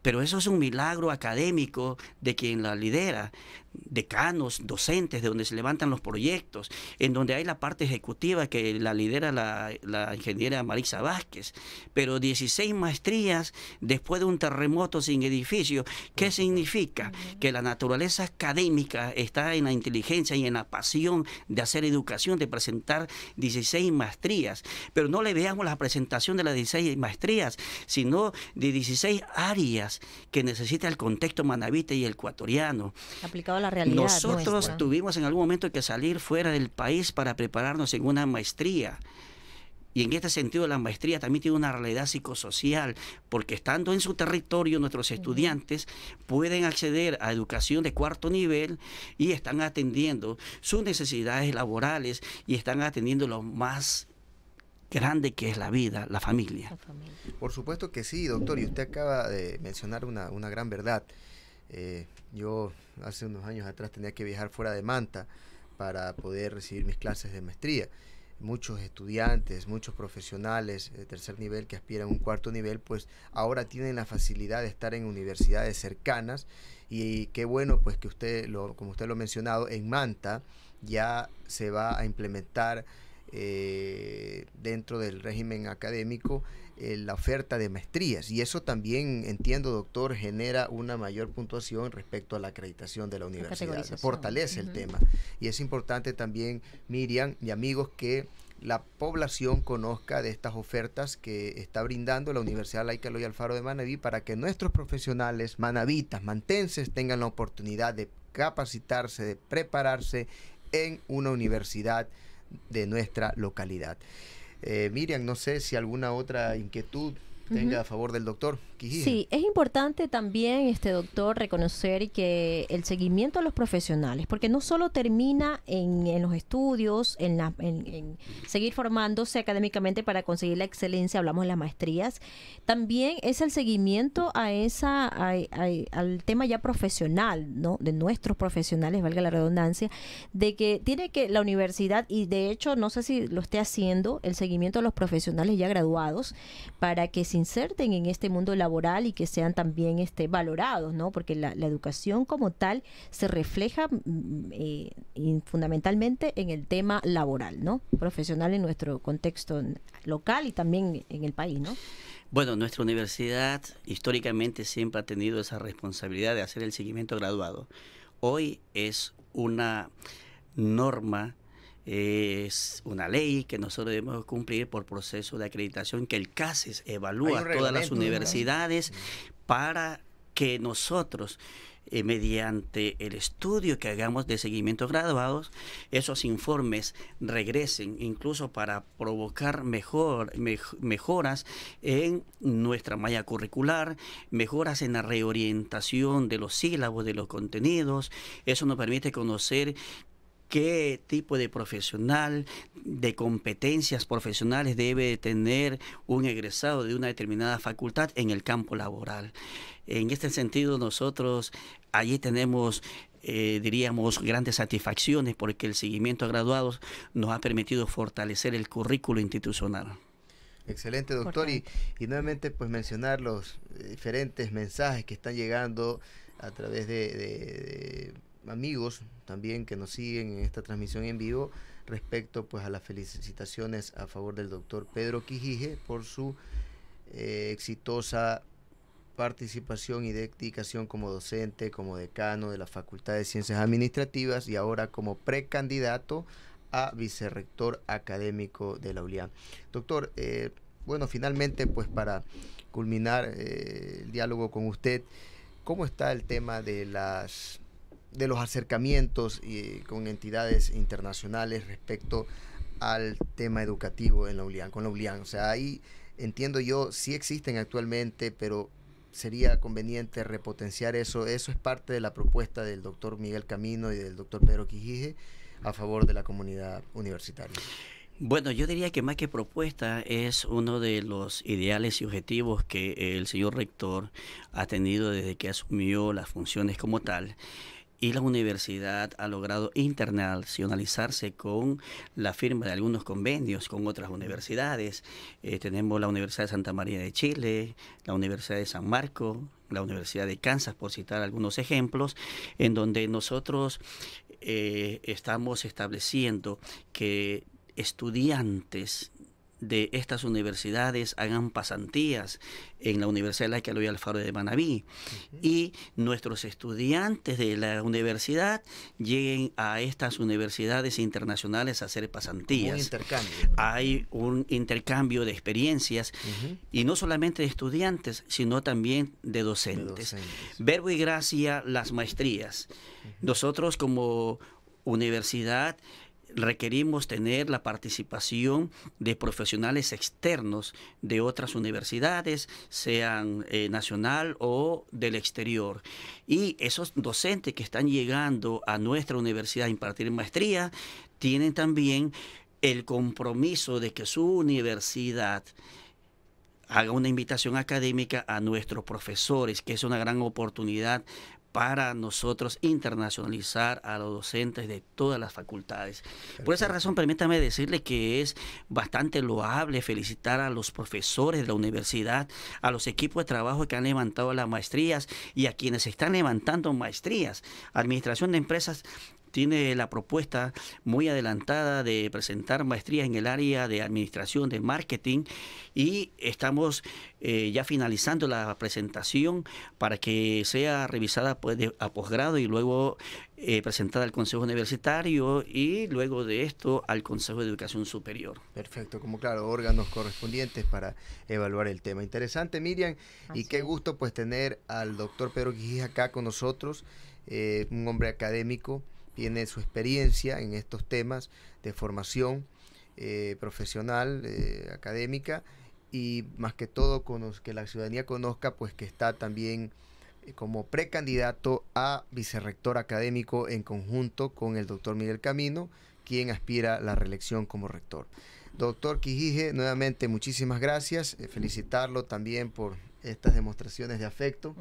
pero eso es un milagro académico de quien la lidera decanos, docentes, de donde se levantan los proyectos, en donde hay la parte ejecutiva que la lidera la, ingeniera Marisa Vázquez, pero 16 maestrías después de un terremoto sin edificio, ¿qué significa? Que la naturaleza académica está en la inteligencia y en la pasión de hacer educación, de presentar 16 maestrías, pero no le veamos la presentación de las 16 maestrías, sino de 16 áreas que necesita el contexto manabita y ecuatoriano. Aplicado la realidad. Nosotros tuvimos en algún momento que salir fuera del país para prepararnos en una maestría. Y en este sentido la maestría también tiene una realidad psicosocial, porque estando en su territorio nuestros estudiantes pueden acceder a educación de cuarto nivel y están atendiendo sus necesidades laborales y están atendiendo lo más grande que es la vida, la familia. Por supuesto que sí, doctor, y usted acaba de mencionar una, una gran verdad. Eh, yo hace unos años atrás tenía que viajar fuera de Manta para poder recibir mis clases de maestría. Muchos estudiantes, muchos profesionales de tercer nivel que aspiran a un cuarto nivel, pues ahora tienen la facilidad de estar en universidades cercanas y qué bueno pues que usted, como usted lo ha mencionado, en Manta ya se va a implementar eh, dentro del régimen académico eh, la oferta de maestrías. Y eso también, entiendo, doctor, genera una mayor puntuación respecto a la acreditación de la universidad. fortalece el tema. Y es importante también, Miriam y amigos, que la población conozca de estas ofertas que está brindando la Universidad Laica Loy Alfaro de Manaví para que nuestros profesionales manavitas, mantenses, tengan la oportunidad de capacitarse, de prepararse en una universidad de nuestra localidad. Eh, Miriam, no sé si alguna otra inquietud tenga a favor del doctor. Sí, es importante también, este doctor, reconocer que el seguimiento a los profesionales, porque no solo termina en, los estudios, en, en, seguir formándose académicamente para conseguir la excelencia, hablamos de las maestrías, también es el seguimiento a esa, al tema ya profesional, ¿no? De nuestros profesionales, valga la redundancia, de que tiene que la universidad, y de hecho no sé si lo esté haciendo, el seguimiento a los profesionales ya graduados, para que se inserten en este mundo laboral y que sean también este, valorados, ¿no? Porque la, educación como tal se refleja mm, mm, eh, fundamentalmente en el tema laboral, ¿no? Profesional en nuestro contexto local y también en el país, Bueno, nuestra universidad históricamente siempre ha tenido esa responsabilidad de hacer el seguimiento graduado. Hoy es una norma es una ley que nosotros debemos cumplir por proceso de acreditación que el CASES evalúa todas las universidades mm. para que nosotros eh, mediante el estudio que hagamos de seguimiento graduados, esos informes regresen incluso para provocar mejor, mejoras en nuestra malla curricular, mejoras en la reorientación de los sílabos, de los contenidos. Eso nos permite conocer qué tipo de profesional, de competencias profesionales debe tener un egresado de una determinada facultad en el campo laboral. En este sentido, nosotros allí tenemos eh, diríamos, grandes satisfacciones porque el seguimiento a graduados nos ha permitido fortalecer el currículo institucional. Excelente, doctor. Y, nuevamente, pues mencionar los diferentes mensajes que están llegando a través de amigos también que nos siguen en esta transmisión en vivo respecto pues a las felicitaciones a favor del doctor Pedro Quijije por su eh, exitosa participación y dedicación como docente, como decano de la Facultad de Ciencias Administrativas y ahora como precandidato a vicerrector académico de la ULIAN. Doctor, eh, bueno, finalmente pues para culminar eh, el diálogo con usted, ¿cómo está el tema de las de los acercamientos y, con entidades internacionales respecto al tema educativo en la ULIAN, con la ULIAN. O sea, ahí entiendo yo, sí existen actualmente, pero sería conveniente repotenciar eso. Eso es parte de la propuesta del doctor Miguel Camino y del doctor Pedro Quijije a favor de la comunidad universitaria. Bueno, yo diría que más que propuesta es uno de los ideales y objetivos que el señor rector ha tenido desde que asumió las funciones como tal y la universidad ha logrado internacionalizarse con la firma de algunos convenios con otras universidades. Eh, tenemos la Universidad de Santa María de Chile, la Universidad de San Marco, la Universidad de Kansas, por citar algunos ejemplos, en donde nosotros eh, estamos estableciendo que estudiantes de estas universidades hagan pasantías en la Universidad de la y Alfaro de Manabí y nuestros estudiantes de la universidad lleguen a estas universidades internacionales a hacer pasantías. Un intercambio. Hay un intercambio de experiencias y no solamente de estudiantes, sino también de docentes. Verbo y gracia, las maestrías. Nosotros como universidad requerimos tener la participación de profesionales externos de otras universidades, sean eh, nacional o del exterior. Y esos docentes que están llegando a nuestra universidad a impartir maestría tienen también el compromiso de que su universidad haga una invitación académica a nuestros profesores, que es una gran oportunidad para nosotros internacionalizar a los docentes de todas las facultades. Por esa razón, permítame decirle que es bastante loable felicitar a los profesores de la universidad, a los equipos de trabajo que han levantado las maestrías y a quienes están levantando maestrías. Administración de empresas tiene la propuesta muy adelantada de presentar maestrías en el área de administración, de marketing, y estamos eh, ya finalizando la presentación para que sea revisada pues, a posgrado y luego eh, presentada al Consejo Universitario y luego de esto al Consejo de Educación Superior. Perfecto, como claro, órganos correspondientes para evaluar el tema. Interesante, Miriam, y qué gusto pues tener al doctor Pedro Guijija acá con nosotros, eh, un hombre académico tiene su experiencia en estos temas de formación eh, profesional, eh, académica, y más que todo que la ciudadanía conozca, pues que está también eh, como precandidato a vicerrector académico en conjunto con el doctor Miguel Camino, quien aspira a la reelección como rector. Doctor Quijije, nuevamente muchísimas gracias. felicitarlo también por estas demostraciones de afecto,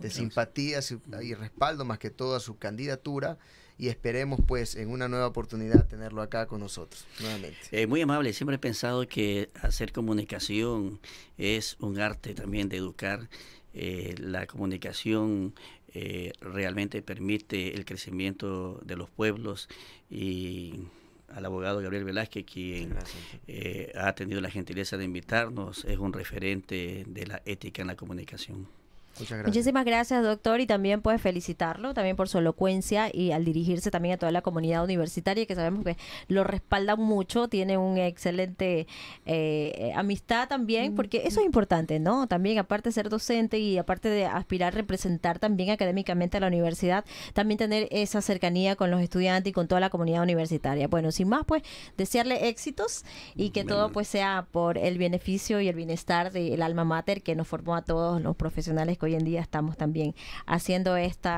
de simpatía y respaldo más que todo a su candidatura y esperemos pues en una nueva oportunidad tenerlo acá con nosotros nuevamente. Eh, muy amable, siempre he pensado que hacer comunicación es un arte también de educar. Eh, la comunicación eh, realmente permite el crecimiento de los pueblos y al abogado Gabriel Velázquez, quien ha tenido la gentileza de invitarnos, es un referente de la ética en la comunicación. Muchísimas gracias, doctor, y también pues felicitarlo también por su elocuencia y al dirigirse también a toda la comunidad universitaria, que sabemos que lo respalda mucho, tiene una excelente eh, amistad también, porque eso es importante, ¿no? También, aparte de ser docente y aparte de aspirar a representar también académicamente a la universidad, también tener esa cercanía con los estudiantes y con toda la comunidad universitaria. Bueno, sin más, pues desearle éxitos y que todo pues sea por el beneficio y el bienestar del alma mater que nos formó a todos los profesionales que hoy en día estamos también haciendo este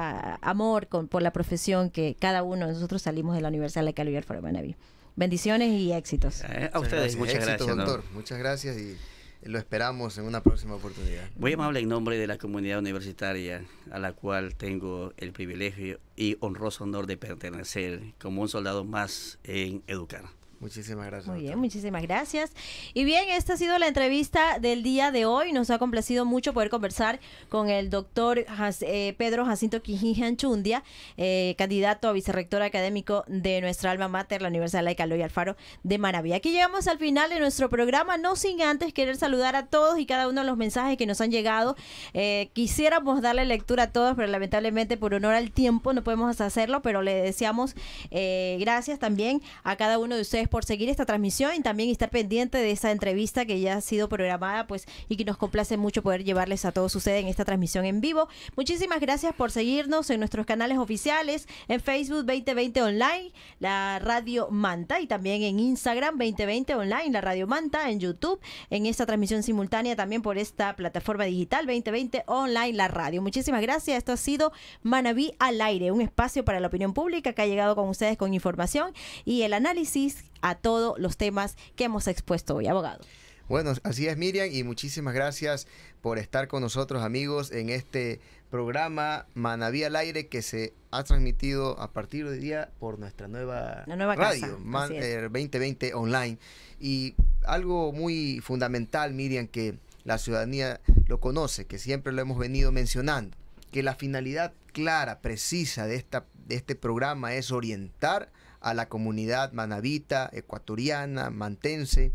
amor por la profesión que cada uno de nosotros salimos de la Universidad de la Calidad Manaví. Bendiciones y éxitos. Eh, a ustedes, muchas gracias. doctor. Muchas gracias y lo esperamos en una próxima oportunidad. voy a hablar en nombre de la comunidad universitaria a la cual tengo el privilegio y honroso honor de pertenecer como un soldado más en educar. Muchísimas gracias. Muy bien, muchísimas gracias. Y bien, esta ha sido la entrevista del día de hoy. Nos ha complacido mucho poder conversar con el doctor eh, Pedro Jacinto Quijín Chundia, eh, candidato a vicerrector académico de nuestra alma mater, la Universidad Laica y Alfaro de Maravilla. Aquí llegamos al final de nuestro programa, no sin antes querer saludar a todos y cada uno de los mensajes que nos han llegado. Eh, quisiéramos darle lectura a todos, pero lamentablemente por honor al tiempo no podemos hacerlo, pero le deseamos eh, gracias también a cada uno de ustedes por seguir esta transmisión y también estar pendiente de esa entrevista que ya ha sido programada pues y que nos complace mucho poder llevarles a todos ustedes en esta transmisión en vivo. Muchísimas gracias por seguirnos en nuestros canales oficiales, en Facebook 2020 Online, la Radio Manta, y también en Instagram 2020 Online, la Radio Manta, en YouTube, en esta transmisión simultánea también por esta plataforma digital 2020 Online, la radio. Muchísimas gracias. Esto ha sido Manaví al aire, un espacio para la opinión pública que ha llegado con ustedes con información y el análisis a todos los temas que hemos expuesto hoy, abogado. Bueno, así es Miriam y muchísimas gracias por estar con nosotros amigos en este programa Manaví al aire que se ha transmitido a partir de hoy día por nuestra nueva, radio 2020 eh, online y algo muy fundamental Miriam que la ciudadanía lo conoce, que siempre lo hemos venido mencionando, que la finalidad clara, precisa de, esta, de este programa es orientar a la comunidad manabita, ecuatoriana, mantense,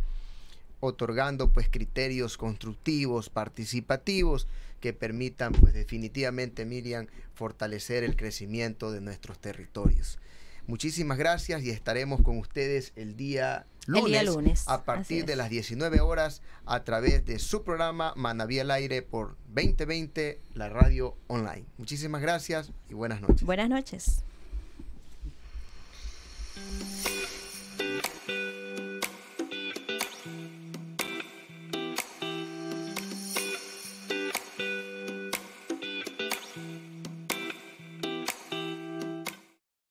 otorgando pues criterios constructivos, participativos, que permitan pues definitivamente, Miriam, fortalecer el crecimiento de nuestros territorios. Muchísimas gracias y estaremos con ustedes el día lunes, el día lunes. a partir de las 19 horas a través de su programa Manaví al aire por 2020, la radio online. Muchísimas gracias y buenas noches. Buenas noches. Thank you.